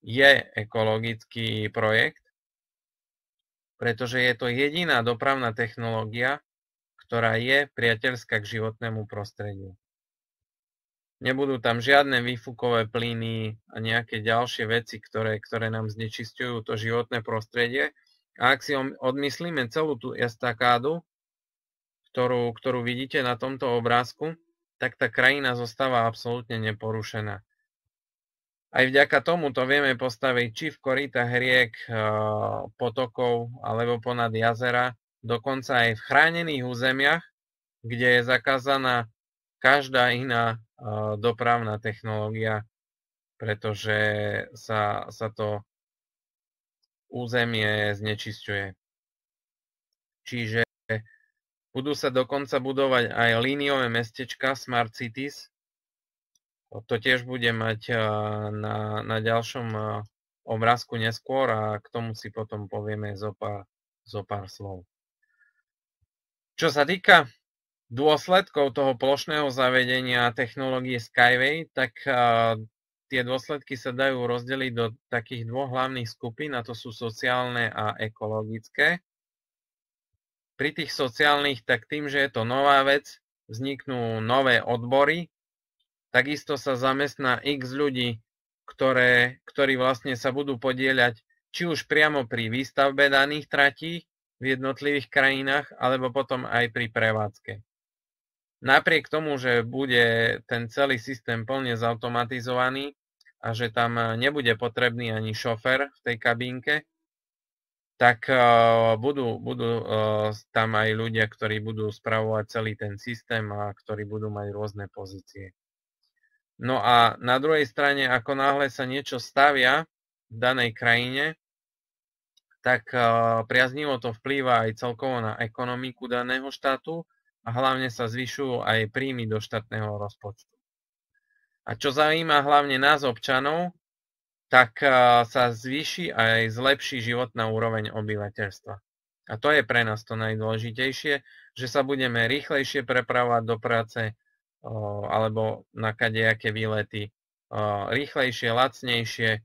je ekologický projekt, pretože je to jediná dopravná technológia, ktorá je priateľská k životnému prostrediu. Nebudú tam žiadne výfukové plyny a nejaké ďalšie veci, ktoré, ktoré nám znečistujú to životné prostredie. A ak si odmyslíme celú tú estakádu, ktorú, ktorú vidíte na tomto obrázku, tak tá krajina zostáva absolútne neporušená. Aj vďaka tomu to vieme postaviť či v korytách riek, eh, potokov alebo ponad jazera, dokonca aj v chránených územiach, kde je zakázaná každá iná dopravná technológia, pretože sa, sa to územie znečisťuje. Čiže budú sa dokonca budovať aj líniové mestečka Smart Cities. To tiež bude mať na, na ďalšom obrázku neskôr a k tomu si potom povieme zo pár, zo pár slov. Čo sa týka dôsledkov toho plošného zavedenia technológie Skyway, tak tie dôsledky sa dajú rozdeliť do takých dvoch hlavných skupín, a to sú sociálne a ekologické. Pri tých sociálnych, tak tým, že je to nová vec, vzniknú nové odbory, takisto sa zamestná x ľudí, ktoré, ktorí vlastne sa budú podieľať či už priamo pri výstavbe daných tratí, v jednotlivých krajinách alebo potom aj pri prevádzke. Napriek tomu, že bude ten celý systém plne zautomatizovaný a že tam eh, nebude potrebný ani šofer v tej kabínke, tak eh, budú, budú eh, tam aj ľudia, ktorí budú spravovať celý ten systém a ktorí budú mať rôzne pozície. No a na druhej strane, ako náhle sa niečo stavia v danej krajine, tak eh, priaznivo to vplýva aj celkovo na ekonomiku daného štátu a hlavne sa zvyšujú aj príjmy do štátneho rozpočtu. A čo zaujíma hlavne nás občanov, tak eh, sa zvýši aj zlepší životná úroveň obyvateľstva. A to je pre nás to najdôležitejšie, že sa budeme rýchlejšie prepravovať do práce eh, alebo na kadejaké výlety, rýchlejšie, lacnejšie.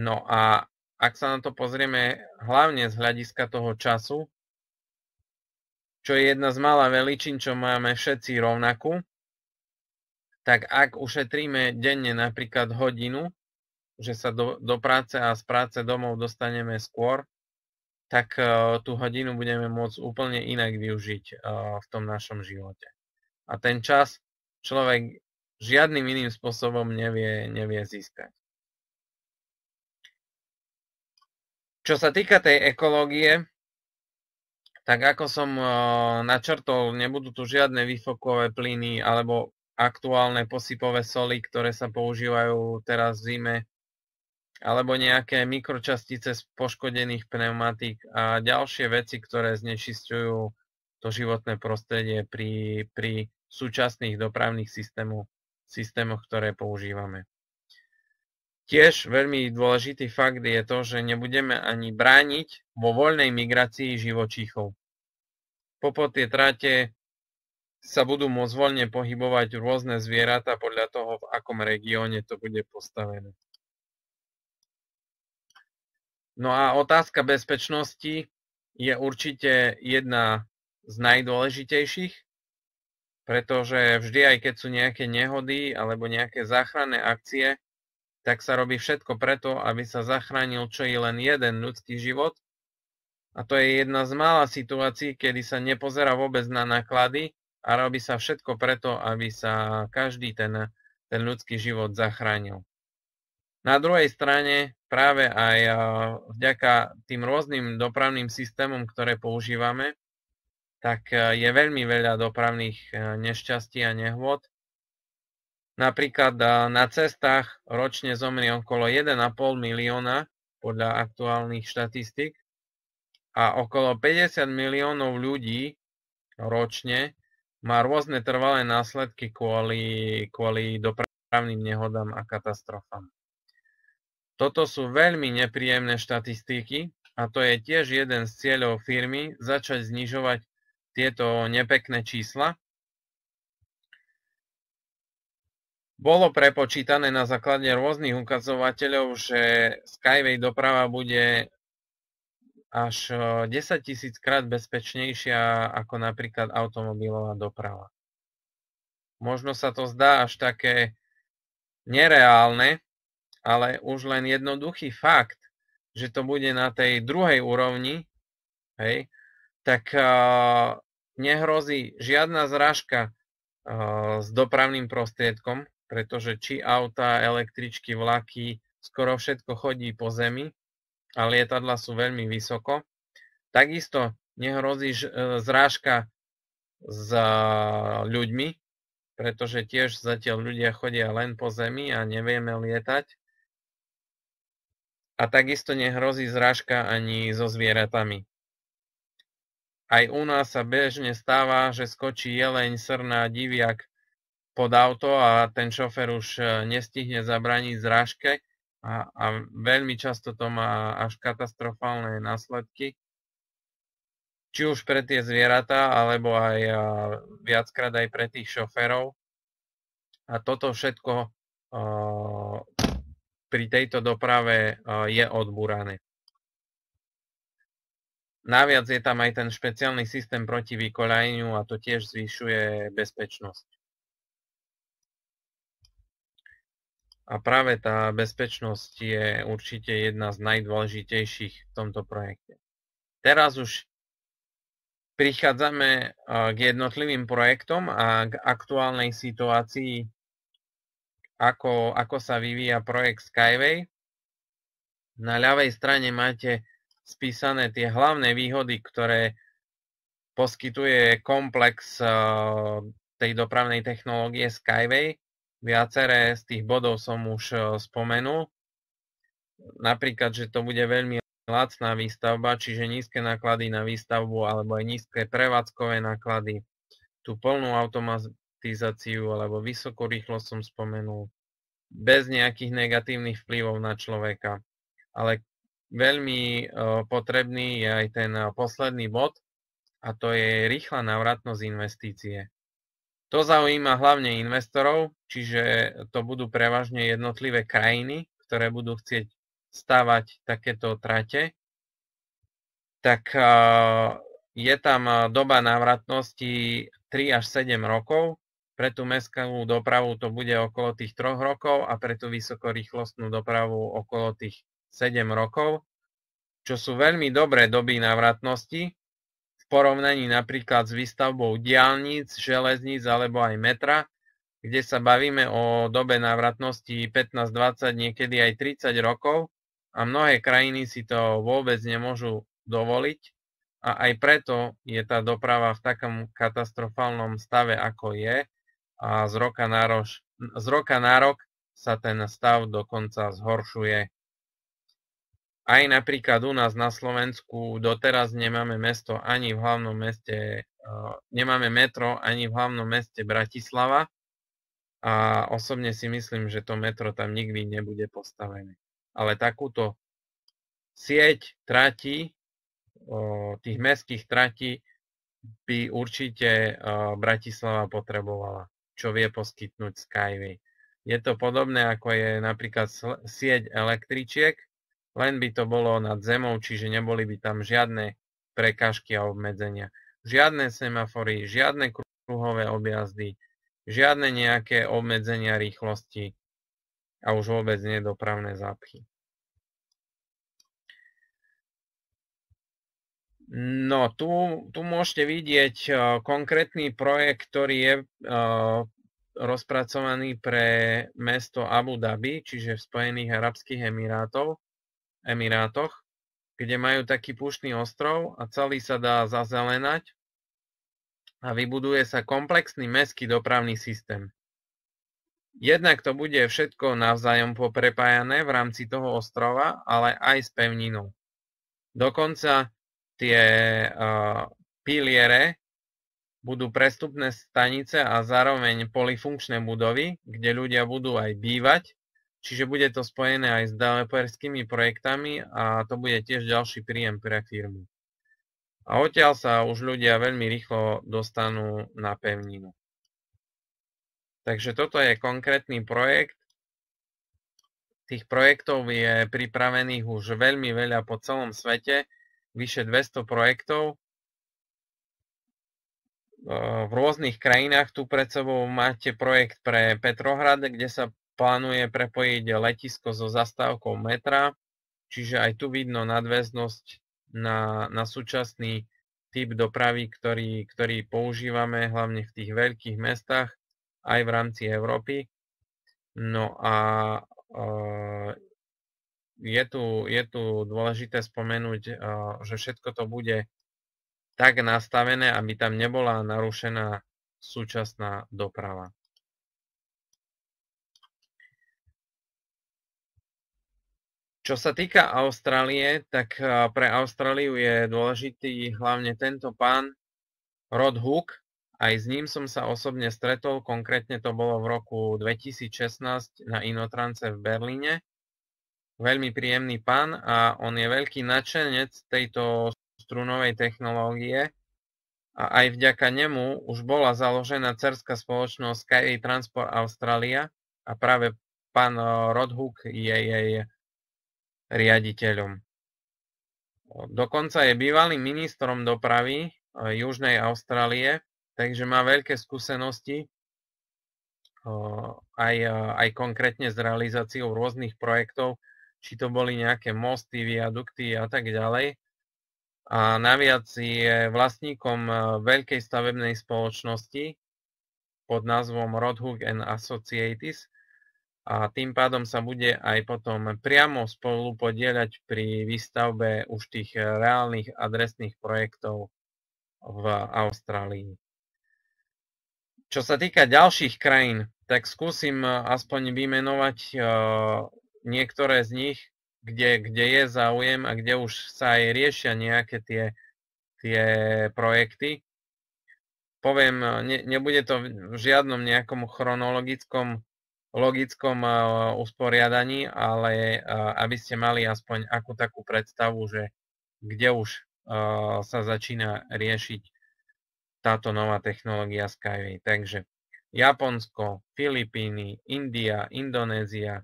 No a ak sa na to pozrieme hlavne z hľadiska toho času, čo je jedna z malá veličín, čo máme všetci rovnakú, tak ak ušetríme denne napríklad hodinu, že sa do, do práce a z práce domov dostaneme skôr, tak uh, tú hodinu budeme môcť úplne inak využiť uh, v tom našom živote. A ten čas človek žiadnym iným spôsobom nevie, nevie získať. Čo sa týka tej ekológie, tak ako som načrtol, nebudú tu žiadne výfokové plyny alebo aktuálne posypové soli, ktoré sa používajú teraz v zime, alebo nejaké mikročastice z poškodených pneumatík a ďalšie veci, ktoré znečisťujú to životné prostredie pri, pri súčasných dopravných systémoch, systémoch, ktoré používame. Tiež veľmi dôležitý fakt je to, že nebudeme ani brániť vo voľnej migrácii živočíchov. Popo tie trate sa budú môcť voľne pohybovať rôzne zvieratá podľa toho, v akom regióne to bude postavené. No a otázka bezpečnosti je určite jedna z najdôležitejších, pretože vždy aj keď sú nejaké nehody alebo nejaké záchranné akcie, tak sa robí všetko preto, aby sa zachránil čo i je len jeden ľudský život. A to je jedna z mála situácií, kedy sa nepozerá vôbec na náklady a robí sa všetko preto, aby sa každý ten, ten ľudský život zachránil. Na druhej strane práve aj vďaka tým rôznym dopravným systémom, ktoré používame, tak je veľmi veľa dopravných nešťastí a nehôd Napríklad na cestách ročne zomrie okolo 1,5 milióna podľa aktuálnych štatistik a okolo 50 miliónov ľudí ročne má rôzne trvalé následky kvôli, kvôli dopravným nehodám a katastrofám. Toto sú veľmi nepríjemné štatistiky a to je tiež jeden z cieľov firmy začať znižovať tieto nepekné čísla bolo prepočítané na základe rôznych ukazovateľov, že Skyway doprava bude až 10 tisíc krát bezpečnejšia ako napríklad automobilová doprava. Možno sa to zdá až také nereálne, ale už len jednoduchý fakt, že to bude na tej druhej úrovni, hej, tak nehrozí žiadna zrážka s dopravným prostriedkom, pretože či auta, električky, vlaky, skoro všetko chodí po zemi a lietadla sú veľmi vysoko. Takisto nehrozí e, zrážka s ľuďmi, pretože tiež zatiaľ ľudia chodia len po zemi a nevieme lietať. A takisto nehrozí zrážka ani so zvieratami. Aj u nás sa bežne stáva, že skočí jeleň, srná, diviak pod auto a ten šofer už e, nestihne zabraniť zrážke a, a veľmi často to má až katastrofálne následky. Či už pre tie zvieratá, alebo aj a, e, viackrát aj pre tých šoferov. A toto všetko a, e, pri tejto doprave a, je odbúrané. Naviac je tam aj ten špeciálny systém proti vykoľajeniu a to tiež zvyšuje bezpečnosť. A práve tá bezpečnosť je určite jedna z najdôležitejších v tomto projekte. Teraz už prichádzame k jednotlivým projektom a k aktuálnej situácii, ako, ako sa vyvíja projekt Skyway. Na ľavej strane máte spísané tie hlavné výhody, ktoré poskytuje komplex tej dopravnej technológie Skyway Viaceré z tých bodov som už e, spomenul. Napríklad, že to bude veľmi lacná výstavba, čiže nízke náklady na výstavbu alebo aj nízke prevádzkové náklady. tú plnú automatizáciu alebo vysokú rýchlosť som spomenul. Bez nejakých negatívnych vplyvov na človeka. Ale veľmi e, potrebný je aj ten e, posledný bod, a to je rýchla návratnosť investície. To zaujíma hlavne investorov, čiže to budú prevažne jednotlivé krajiny, ktoré budú chcieť stavať takéto trate. Tak je tam doba návratnosti 3 až 7 rokov. Pre tú mestskú dopravu to bude okolo tých 3 rokov a pre tú vysokorýchlostnú dopravu okolo tých 7 rokov, čo sú veľmi dobré doby návratnosti, porovnaní napríklad s výstavbou diálnic, železníc alebo aj metra, kde sa bavíme o dobe návratnosti 15, 20, niekedy aj 30 rokov a mnohé krajiny si to vôbec nemôžu dovoliť a aj preto je tá doprava v takom katastrofálnom stave, ako je a z roka na, z roka na rok sa ten stav dokonca zhoršuje. Aj napríklad u nás na Slovensku doteraz nemáme mesto ani v hlavnom meste, e, nemáme metro ani v hlavnom meste Bratislava a osobne si myslím, že to metro tam nikdy nebude postavené. Ale takúto sieť trati, e, tých mestských trati by určite e, Bratislava potrebovala, čo vie poskytnúť Skyway. Je to podobné, ako je napríklad sieť električiek, len by to bolo nad zemou, čiže neboli by tam žiadne prekažky a obmedzenia. Žiadne semafory, žiadne kruhové objazdy, žiadne nejaké obmedzenia rýchlosti a už vôbec nie dopravné zápchy. No, tu, tu môžete vidieť e, konkrétny projekt, ktorý je e, rozpracovaný pre mesto Abu Dhabi, čiže v Spojených Arabských Emirátov. Emirátoch, kde majú taký púštny ostrov a celý sa dá zazelenať a vybuduje sa komplexný mestský dopravný systém. Jednak to bude všetko navzájom poprepájané v rámci toho ostrova, ale aj s pevninou. Dokonca tie piliere budú prestupné stanice a zároveň polifunkčné budovy, kde ľudia budú aj bývať Čiže bude to spojené aj s developerskými projektami a to bude tiež ďalší príjem pre firmu. A odtiaľ sa už ľudia veľmi rýchlo dostanú na pevninu. Takže toto je konkrétny projekt. Tých projektov je pripravených už veľmi veľa po celom svete, vyše 200 projektov. V rôznych krajinách tu pred sebou máte projekt pre Petrohrad, kde sa plánuje prepojiť letisko so zastávkou metra, čiže aj tu vidno nadväznosť na, na súčasný typ dopravy, ktorý, ktorý používame hlavne v tých veľkých mestách aj v rámci Európy. No a e, je, tu, je tu dôležité spomenúť, e, že všetko to bude tak nastavené, aby tam nebola narušená súčasná doprava. Čo sa týka Austrálie, tak pre Austráliu je dôležitý hlavne tento pán Rod Hook. Aj s ním som sa osobne stretol, konkrétne to bolo v roku 2016 na Inotrance v Berlíne. Veľmi príjemný pán a on je veľký nadšenec tejto strunovej technológie a aj vďaka nemu už bola založená cerská spoločnosť Skyway Transport Australia a práve pán Rodhook je jej riaditeľom. Dokonca je bývalým ministrom dopravy eh, Južnej Austrálie, takže má veľké skúsenosti eh, aj, eh, aj konkrétne s realizáciou rôznych projektov, či to boli nejaké mosty, viadukty a tak ďalej. A naviac je vlastníkom veľkej stavebnej spoločnosti pod názvom Rodhook and Associates, a tým pádom sa bude aj potom priamo spolu podieľať pri výstavbe už tých eh, reálnych adresných projektov v Austrálii. Čo sa týka ďalších krajín, tak skúsim eh, aspoň vymenovať eh, niektoré z nich, kde, kde je záujem a kde už sa aj riešia nejaké tie, tie projekty. Poviem, ne, nebude to v žiadnom nejakom chronologickom logickom eh, usporiadaní, ale eh, aby ste mali aspoň akú takú predstavu, že kde už eh, sa začína riešiť táto nová technológia Skyway. Takže Japonsko, Filipíny, India, Indonézia,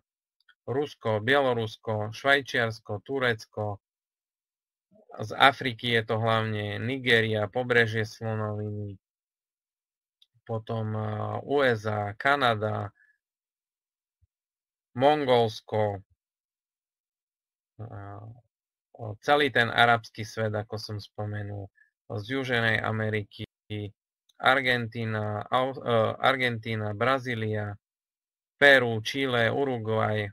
Rusko, Bielorusko, Švajčiarsko, Turecko, z Afriky je to hlavne Nigéria, pobrežie Slonoviny, potom USA, Kanada, Mongolsko, celý ten arabský svet, ako som spomenul, z Južnej Ameriky, Argentína, e, Argentína, Brazília, Peru, Chile, Uruguay.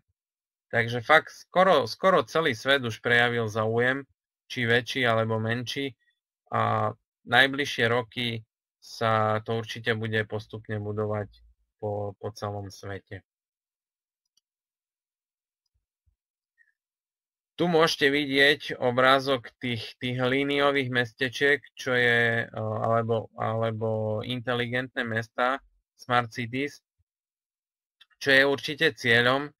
Takže fakt skoro, skoro celý svet už prejavil záujem, či väčší alebo menší. A najbližšie roky sa to určite bude postupne budovať po, po celom svete. Tu môžete vidieť obrázok tých, tých líniových mestečiek, čo je, alebo, alebo inteligentné mesta, smart cities, čo je určite cieľom.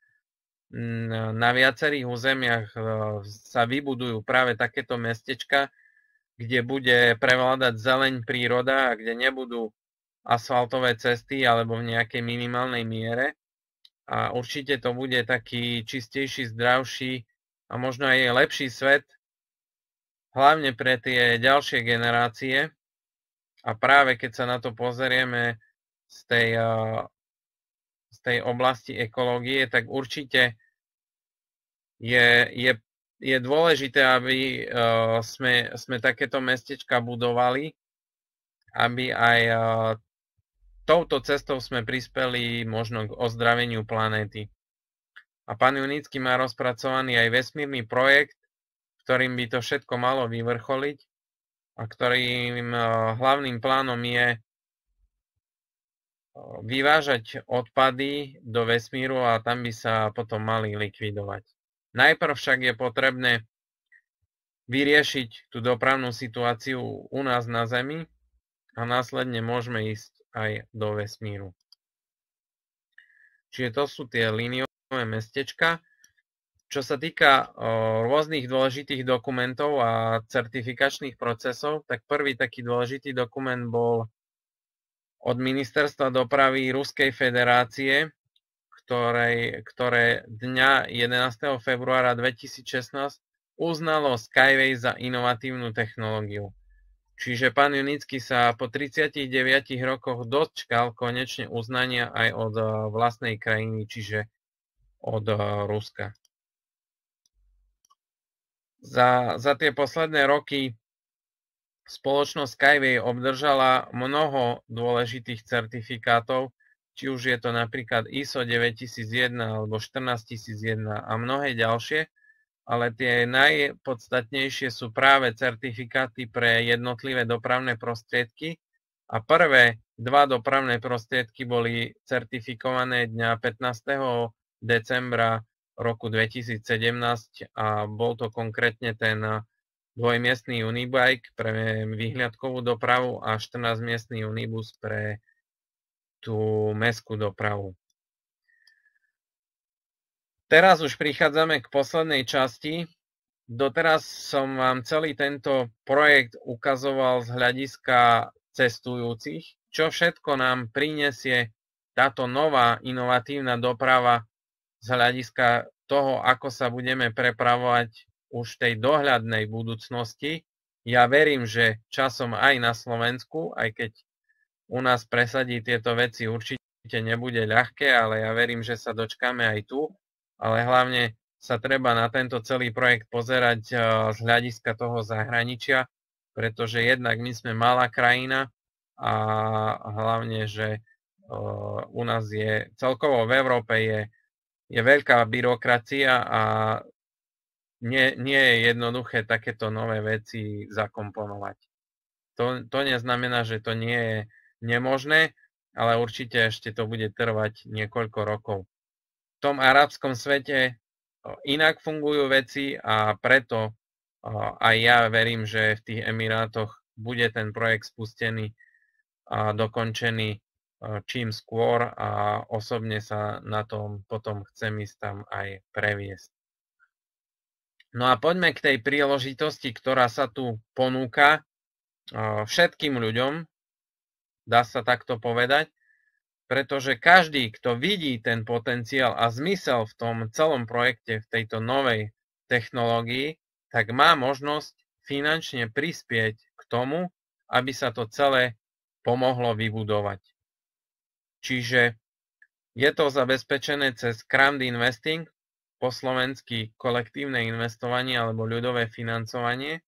Na viacerých územiach sa vybudujú práve takéto mestečka, kde bude prevládať zeleň príroda a kde nebudú asfaltové cesty alebo v nejakej minimálnej miere. A určite to bude taký čistejší, zdravší a možno aj lepší svet, hlavne pre tie ďalšie generácie. A práve keď sa na to pozrieme z tej, eh, z tej oblasti ekológie, tak určite je, je, je dôležité, aby eh, sme, sme takéto mestečka budovali, aby aj eh, touto cestou sme prispeli možno k ozdraveniu planéty. A pán Junický má rozpracovaný aj vesmírny projekt, ktorým by to všetko malo vyvrcholiť a ktorým eh, hlavným plánom je eh, vyvážať odpady do vesmíru a tam by sa potom mali likvidovať. Najprv však je potrebné vyriešiť tú dopravnú situáciu u nás na Zemi a následne môžeme ísť aj do vesmíru. Čiže to sú tie línie mestečka. Čo sa týka rôznych dôležitých dokumentov a certifikačných procesov, tak prvý taký dôležitý dokument bol od Ministerstva dopravy Ruskej federácie, ktoré dňa 11. februára 2016 uznalo Skyway za inovatívnu technológiu. Čiže pán Junický sa po 39 rokoch dočkal konečne uznania aj od vlastnej krajiny, čiže od eh, Ruska. Za, za tie posledné roky spoločnosť Skyway obdržala mnoho dôležitých certifikátov, či už je to napríklad ISO 9001 alebo 14001 a mnohé ďalšie, ale tie najpodstatnejšie sú práve certifikáty pre jednotlivé dopravné prostriedky a prvé dva dopravné prostriedky boli certifikované dňa 15 decembra roku 2017 a bol to konkrétne ten dvojmiestný Unibike pre výhľadkovú dopravu a 14-miestný Unibus pre tú mestskú dopravu. Teraz už prichádzame k poslednej časti. Doteraz som vám celý tento projekt ukazoval z hľadiska cestujúcich, čo všetko nám prinesie táto nová inovatívna doprava z hľadiska toho, ako sa budeme prepravovať už v tej dohľadnej budúcnosti. Ja verím, že časom aj na Slovensku, aj keď u nás presadí tieto veci určite nebude ľahké, ale ja verím, že sa dočkáme aj tu. Ale hlavne sa treba na tento celý projekt pozerať eh, z hľadiska toho zahraničia, pretože jednak my sme malá krajina a hlavne, že eh, u nás je celkovo v Európe je je veľká byrokracia a nie, nie je jednoduché takéto nové veci zakomponovať. To, to neznamená, že to nie je nemožné, ale určite ešte to bude trvať niekoľko rokov. V tom arabskom svete inak fungujú veci a preto aj ja verím, že v tých Emirátoch bude ten projekt spustený a dokončený E, čím skôr a osobne sa na tom potom chcem ísť tam aj previesť. No a poďme k tej príležitosti, ktorá sa tu ponúka e, všetkým ľuďom, dá sa takto povedať, pretože každý, kto vidí ten potenciál a zmysel v tom celom projekte, v tejto novej technológii, tak má možnosť finančne prispieť k tomu, aby sa to celé pomohlo vybudovať. Čiže je to zabezpečené cez Crand Investing, po slovensky kolektívne investovanie alebo ľudové financovanie,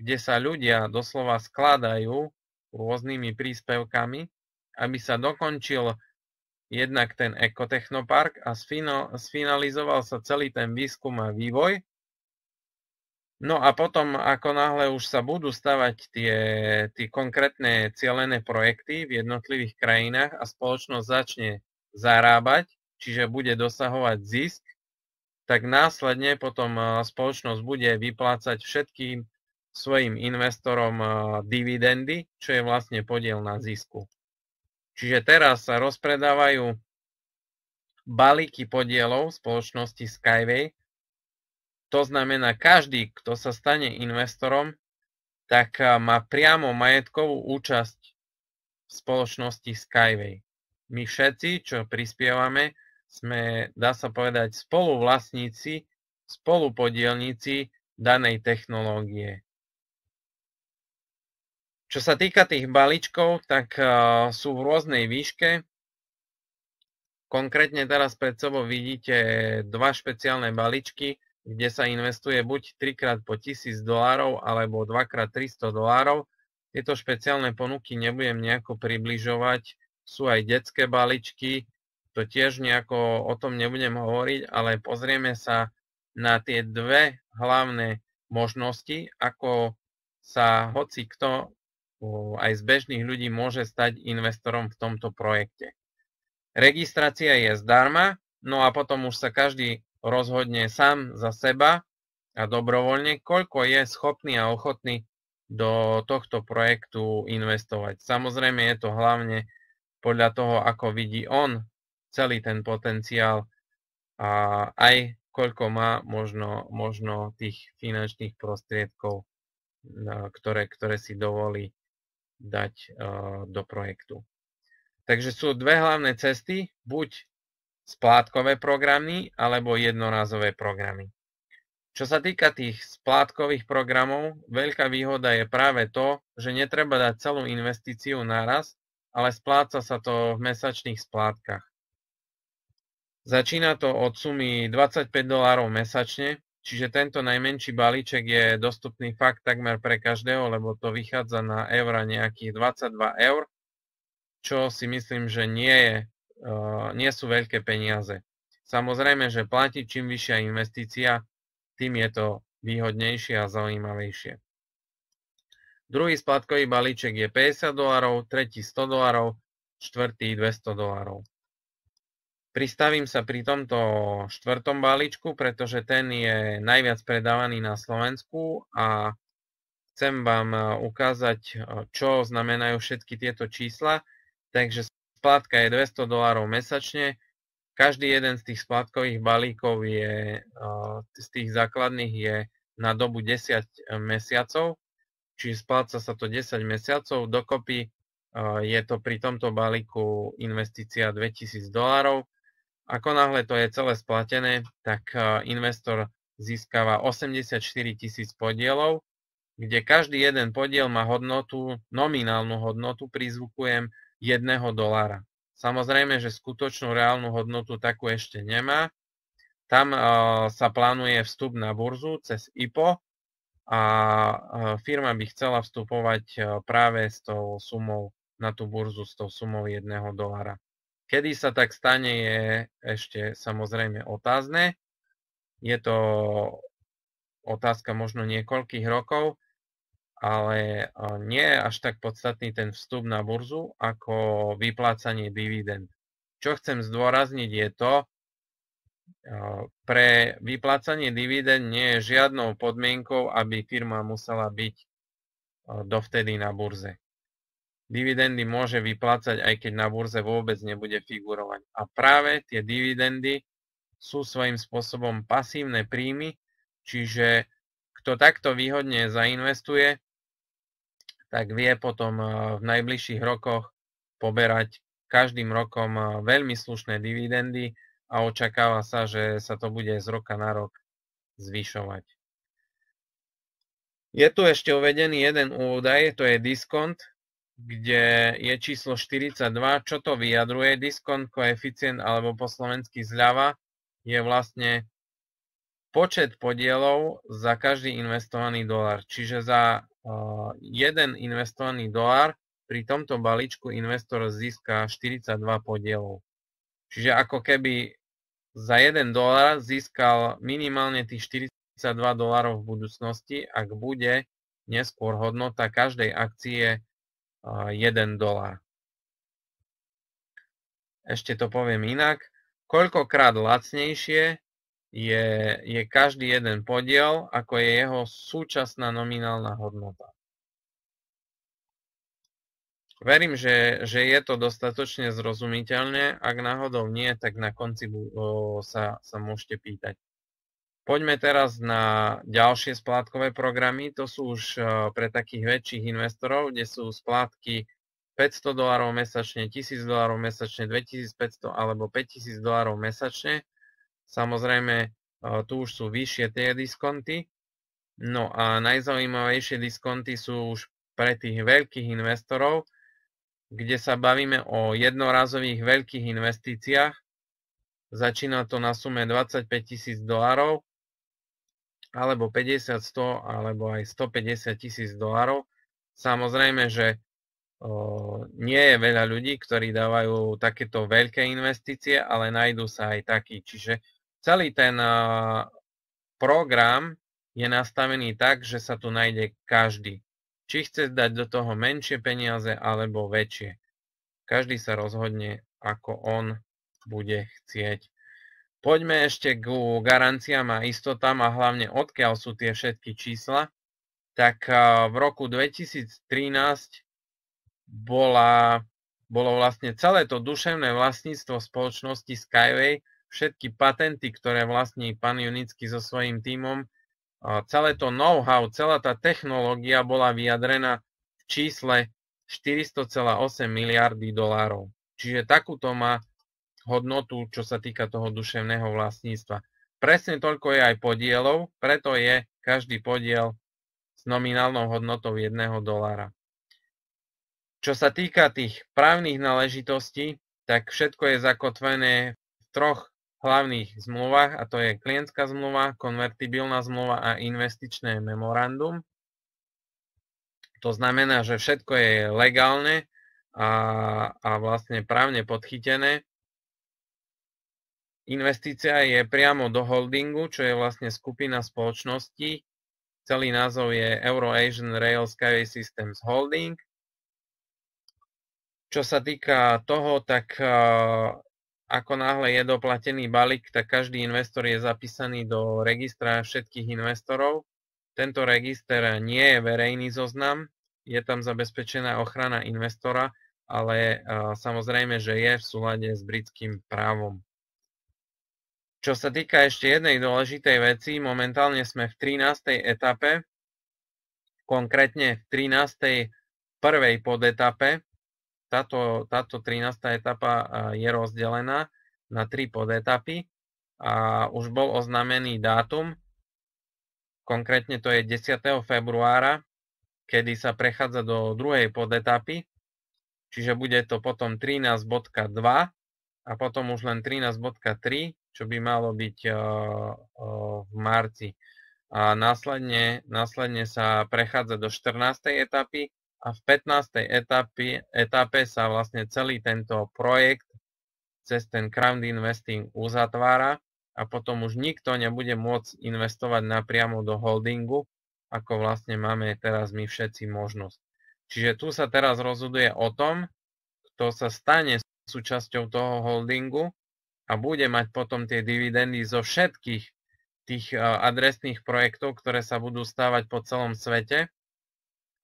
kde sa ľudia doslova skladajú rôznymi príspevkami, aby sa dokončil jednak ten ekotechnopark a sfinalizoval sa celý ten výskum a vývoj No a potom, ako náhle už sa budú stavať tie, tie konkrétne cielené projekty v jednotlivých krajinách a spoločnosť začne zarábať, čiže bude dosahovať zisk, tak následne potom e, spoločnosť bude vyplácať všetkým svojim investorom e, dividendy, čo je vlastne podiel na zisku. Čiže teraz sa rozpredávajú balíky podielov spoločnosti Skyway, to znamená, každý, kto sa stane investorom, tak má priamo majetkovú účasť v spoločnosti Skyway. My všetci, čo prispievame, sme, dá sa povedať, spoluvlastníci, spolupodielníci danej technológie. Čo sa týka tých balíčkov, tak sú v rôznej výške. Konkrétne teraz pred sebou vidíte dva špeciálne balíčky, kde sa investuje buď 3x po 1000 dolárov alebo 2x 300 dolárov. Tieto špeciálne ponuky nebudem nejako približovať. Sú aj detské baličky, to tiež nejako o tom nebudem hovoriť, ale pozrieme sa na tie dve hlavné možnosti, ako sa hoci kto aj z bežných ľudí môže stať investorom v tomto projekte. Registrácia je zdarma, no a potom už sa každý rozhodne sám za seba a dobrovoľne, koľko je schopný a ochotný do tohto projektu investovať. Samozrejme je to hlavne podľa toho, ako vidí on celý ten potenciál a aj koľko má možno, možno tých finančných prostriedkov, ktoré, ktoré si dovolí dať eh, do projektu. Takže sú dve hlavné cesty, buď splátkové programy alebo jednorázové programy. Čo sa týka tých splátkových programov, veľká výhoda je práve to, že netreba dať celú investíciu naraz, ale spláca sa to v mesačných splátkach. Začína to od sumy 25 dolárov mesačne, čiže tento najmenší balíček je dostupný fakt takmer pre každého, lebo to vychádza na eura nejakých 22 eur, čo si myslím, že nie je nie sú veľké peniaze. Samozrejme, že platí čím vyššia investícia, tým je to výhodnejšie a zaujímavejšie. Druhý splatkový balíček je 50 dolárov, tretí 100 dolárov, štvrtý 200 dolárov. Pristavím sa pri tomto štvrtom balíčku, pretože ten je najviac predávaný na Slovensku a chcem vám ukázať, čo znamenajú všetky tieto čísla. Takže splátka je 200 dolárov mesačne. Každý jeden z tých splátkových balíkov je, z tých základných je na dobu 10 e, mesiacov, čiže spláca sa to 10 mesiacov. Dokopy e, je to pri tomto balíku investícia 2000 dolárov. Ako náhle to je celé splatené, tak e, investor získava 84 tisíc podielov, kde každý jeden podiel má hodnotu, nominálnu hodnotu, prizvukujem jedného dolára. Samozrejme, že skutočnú reálnu hodnotu takú ešte nemá. Tam eh, sa plánuje vstup na burzu cez IPO a eh, firma by chcela vstupovať eh, práve s tou sumou na tú burzu s tou sumou jedného dolára. Kedy sa tak stane je ešte samozrejme otázne. Je to otázka možno niekoľkých rokov, ale e, nie je až tak podstatný ten vstup na burzu ako vyplácanie dividend. Čo chcem zdôrazniť je to, e, pre vyplácanie dividend nie je žiadnou podmienkou, aby firma musela byť e, dovtedy na burze. Dividendy môže vyplácať, aj keď na burze vôbec nebude figurovať. A práve tie dividendy sú svojím spôsobom pasívne príjmy, čiže kto takto výhodne zainvestuje, tak vie potom eh, v najbližších rokoch poberať každým rokom eh, veľmi slušné dividendy a očakáva sa, že sa to bude z roka na rok zvyšovať. Je tu ešte uvedený jeden údaj, to je diskont, kde je číslo 42. Čo to vyjadruje? Diskont, koeficient alebo po slovensky zľava je vlastne počet podielov za každý investovaný dolar. Čiže za Eh, jeden investovaný dolár, pri tomto balíčku investor získa 42 podielov. Čiže ako keby za 1 dolár získal minimálne tých 42 dolárov v budúcnosti, ak bude neskôr hodnota každej akcie 1 eh, dolár. Ešte to poviem inak. Koľkokrát lacnejšie je, je každý jeden podiel, ako je jeho súčasná nominálna hodnota. Verím, že, že je to dostatočne zrozumiteľné. Ak náhodou nie, tak na konci sa, sa môžete pýtať. Poďme teraz na ďalšie splátkové programy. To sú už pre takých väčších investorov, kde sú splátky 500 dolárov mesačne, 1000 dolárov mesačne, 2500 alebo 5000 dolárov mesačne Samozrejme, e, tu už sú vyššie tie diskonty. No a najzaujímavejšie diskonty sú už pre tých veľkých investorov, kde sa bavíme o jednorazových veľkých investíciách. Začína to na sume 25 tisíc dolárov, alebo 50, 100, alebo aj 150 tisíc dolárov. Samozrejme, že nie je veľa ľudí, ktorí dávajú takéto veľké investície, ale nájdú sa aj takí. Čiže celý ten eh, program je nastavený tak, že sa tu nájde každý. Či chce dať do toho menšie peniaze alebo väčšie. Každý sa rozhodne, ako on bude chcieť. Poďme ešte k garanciám a istotám a hlavne odkiaľ sú tie všetky čísla. Tak eh, v roku 2013 bolo vlastne celé to duševné vlastníctvo spoločnosti Skyway všetky patenty, ktoré vlastní pán Junický so svojím tímom, celé to know-how, celá tá technológia bola vyjadrená v čísle 400,8 miliardy dolárov. Čiže takúto má hodnotu, čo sa týka toho duševného vlastníctva. Presne toľko je aj podielov, preto je každý podiel s nominálnou hodnotou 1 dolára. Čo sa týka tých právnych náležitostí, tak všetko je zakotvené v troch hlavných zmluvách, a to je klientská zmluva, konvertibilná zmluva a investičné memorandum. To znamená, že všetko je legálne a, a vlastne právne podchytené. Investícia je priamo do holdingu, čo je vlastne skupina spoločností. Celý názov je Euro-Asian Rail Skyway Systems Holding. Čo sa týka toho, tak ako náhle je doplatený balík, tak každý investor je zapísaný do registra všetkých investorov. Tento register nie je verejný zoznam, je tam zabezpečená ochrana investora, ale samozrejme, že je v súlade s britským právom. Čo sa týka ešte jednej dôležitej veci, momentálne sme v 13. etape, konkrétne v 13. prvej podetape, táto, táto 13. etapa je rozdelená na tri podetapy a už bol oznámený dátum, konkrétne to je 10. februára, kedy sa prechádza do druhej podetapy, čiže bude to potom 13.2 a potom už len 13.3, čo by malo byť v marci. A následne, následne sa prechádza do 14. etapy, a v 15. Etape, etape sa vlastne celý tento projekt cez ten crowd investing uzatvára a potom už nikto nebude môcť investovať napriamo do holdingu, ako vlastne máme teraz my všetci možnosť. Čiže tu sa teraz rozhoduje o tom, kto sa stane súčasťou toho holdingu a bude mať potom tie dividendy zo všetkých tých eh, adresných projektov, ktoré sa budú stávať po celom svete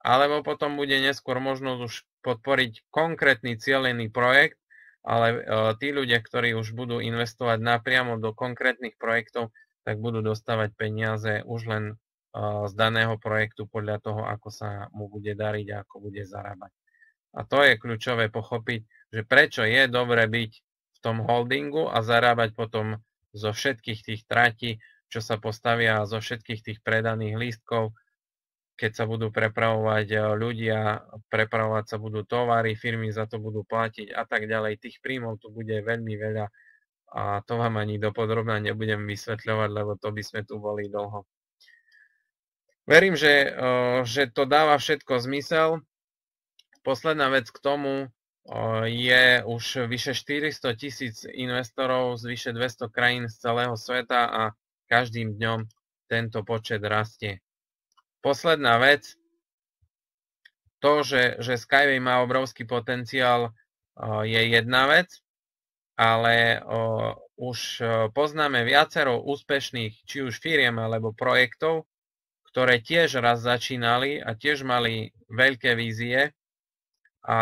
alebo potom bude neskôr možnosť už podporiť konkrétny cieľený projekt, ale e, tí ľudia, ktorí už budú investovať napriamo do konkrétnych projektov, tak budú dostávať peniaze už len e, z daného projektu podľa toho, ako sa mu bude dariť a ako bude zarábať. A to je kľúčové pochopiť, že prečo je dobre byť v tom holdingu a zarábať potom zo všetkých tých tratí, čo sa postavia zo všetkých tých predaných lístkov, keď sa budú prepravovať eh, ľudia, prepravovať sa budú tovary, firmy za to budú platiť a tak ďalej. Tých príjmov tu bude veľmi veľa a to vám ani dopodrobne nebudem vysvetľovať, lebo to by sme tu boli dlho. Verím, že, eh, že to dáva všetko zmysel. Posledná vec k tomu eh, je už vyše 400 tisíc investorov z vyše 200 krajín z celého sveta a každým dňom tento počet rastie posledná vec, to, že, že Skyway má obrovský potenciál, e, je jedna vec, ale e, už e, poznáme viacero úspešných či už firiem alebo projektov, ktoré tiež raz začínali a tiež mali veľké vízie a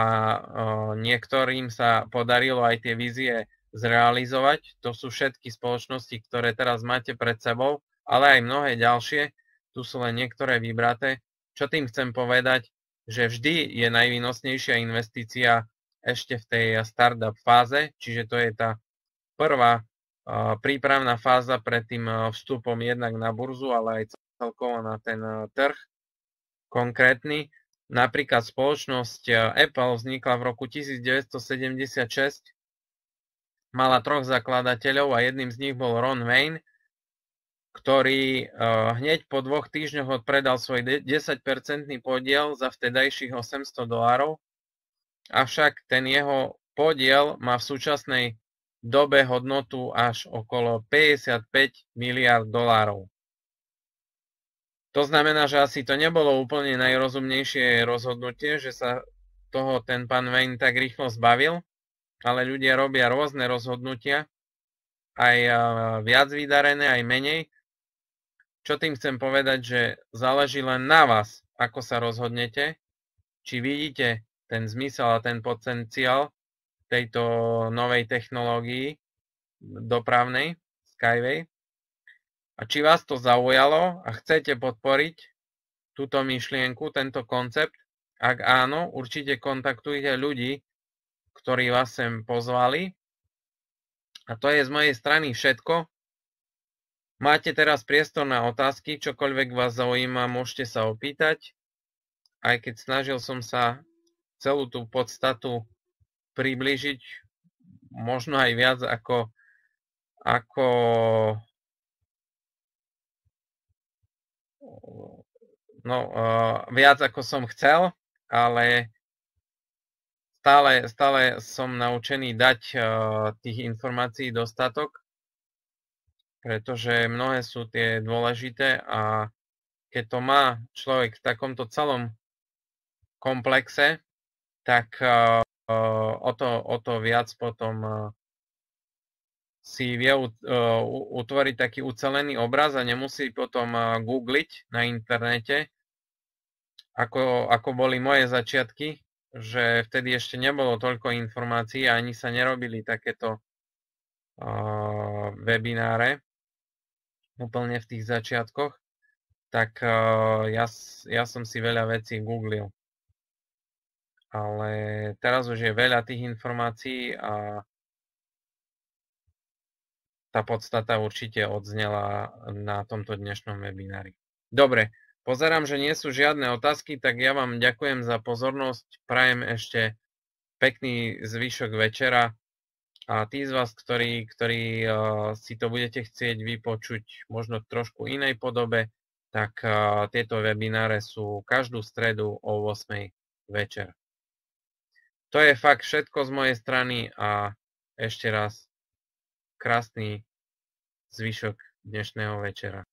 niektorým sa podarilo aj tie vízie zrealizovať. To sú všetky spoločnosti, ktoré teraz máte pred sebou, ale aj mnohé ďalšie, tu sú len niektoré vybraté. Čo tým chcem povedať, že vždy je najvýnosnejšia investícia ešte v tej eh, startup fáze, čiže to je tá prvá eh, prípravná fáza pred tým eh, vstupom jednak na burzu, ale aj celkovo na ten trh konkrétny. Napríklad spoločnosť Apple vznikla v roku 1976, mala troch zakladateľov a jedným z nich bol Ron Wayne, ktorý eh, hneď po dvoch týždňoch odpredal svoj 10-percentný podiel za vtedajších 800 dolárov, avšak ten jeho podiel má v súčasnej dobe hodnotu až okolo 55 miliard dolárov. To znamená, že asi to nebolo úplne najrozumnejšie rozhodnutie, že sa toho ten pán Wayne tak rýchlo zbavil, ale ľudia robia rôzne rozhodnutia, aj eh, viac vydarené, aj menej, čo tým chcem povedať, že záleží len na vás, ako sa rozhodnete, či vidíte ten zmysel a ten potenciál tejto novej technológii dopravnej, Skyway. A či vás to zaujalo a chcete podporiť túto myšlienku, tento koncept, ak áno, určite kontaktujte ľudí, ktorí vás sem pozvali. A to je z mojej strany všetko. Máte teraz priestor na otázky, čokoľvek vás zaujíma, môžete sa opýtať. Aj keď snažil som sa celú tú podstatu približiť, možno aj viac ako, ako no, uh, viac ako som chcel, ale stále, stále som naučený dať uh, tých informácií dostatok pretože mnohé sú tie dôležité a keď to má človek v takomto celom komplexe, tak uh, o, to, o to viac potom uh, si vie uh, utvoriť taký ucelený obraz a nemusí potom googliť na internete, ako, ako boli moje začiatky, že vtedy ešte nebolo toľko informácií a ani sa nerobili takéto webináre úplne v tých začiatkoch, tak uh, ja, ja som si veľa vecí googlil. Ale teraz už je veľa tých informácií a tá podstata určite odznela na tomto dnešnom webinári. Dobre, pozerám, že nie sú žiadne otázky, tak ja vám ďakujem za pozornosť, prajem ešte pekný zvyšok večera a tí z vás, ktorí, ktorí uh, si to budete chcieť vypočuť možno v trošku inej podobe, tak uh, tieto webináre sú každú stredu o 8. večer. To je fakt všetko z mojej strany a ešte raz krásny zvyšok dnešného večera.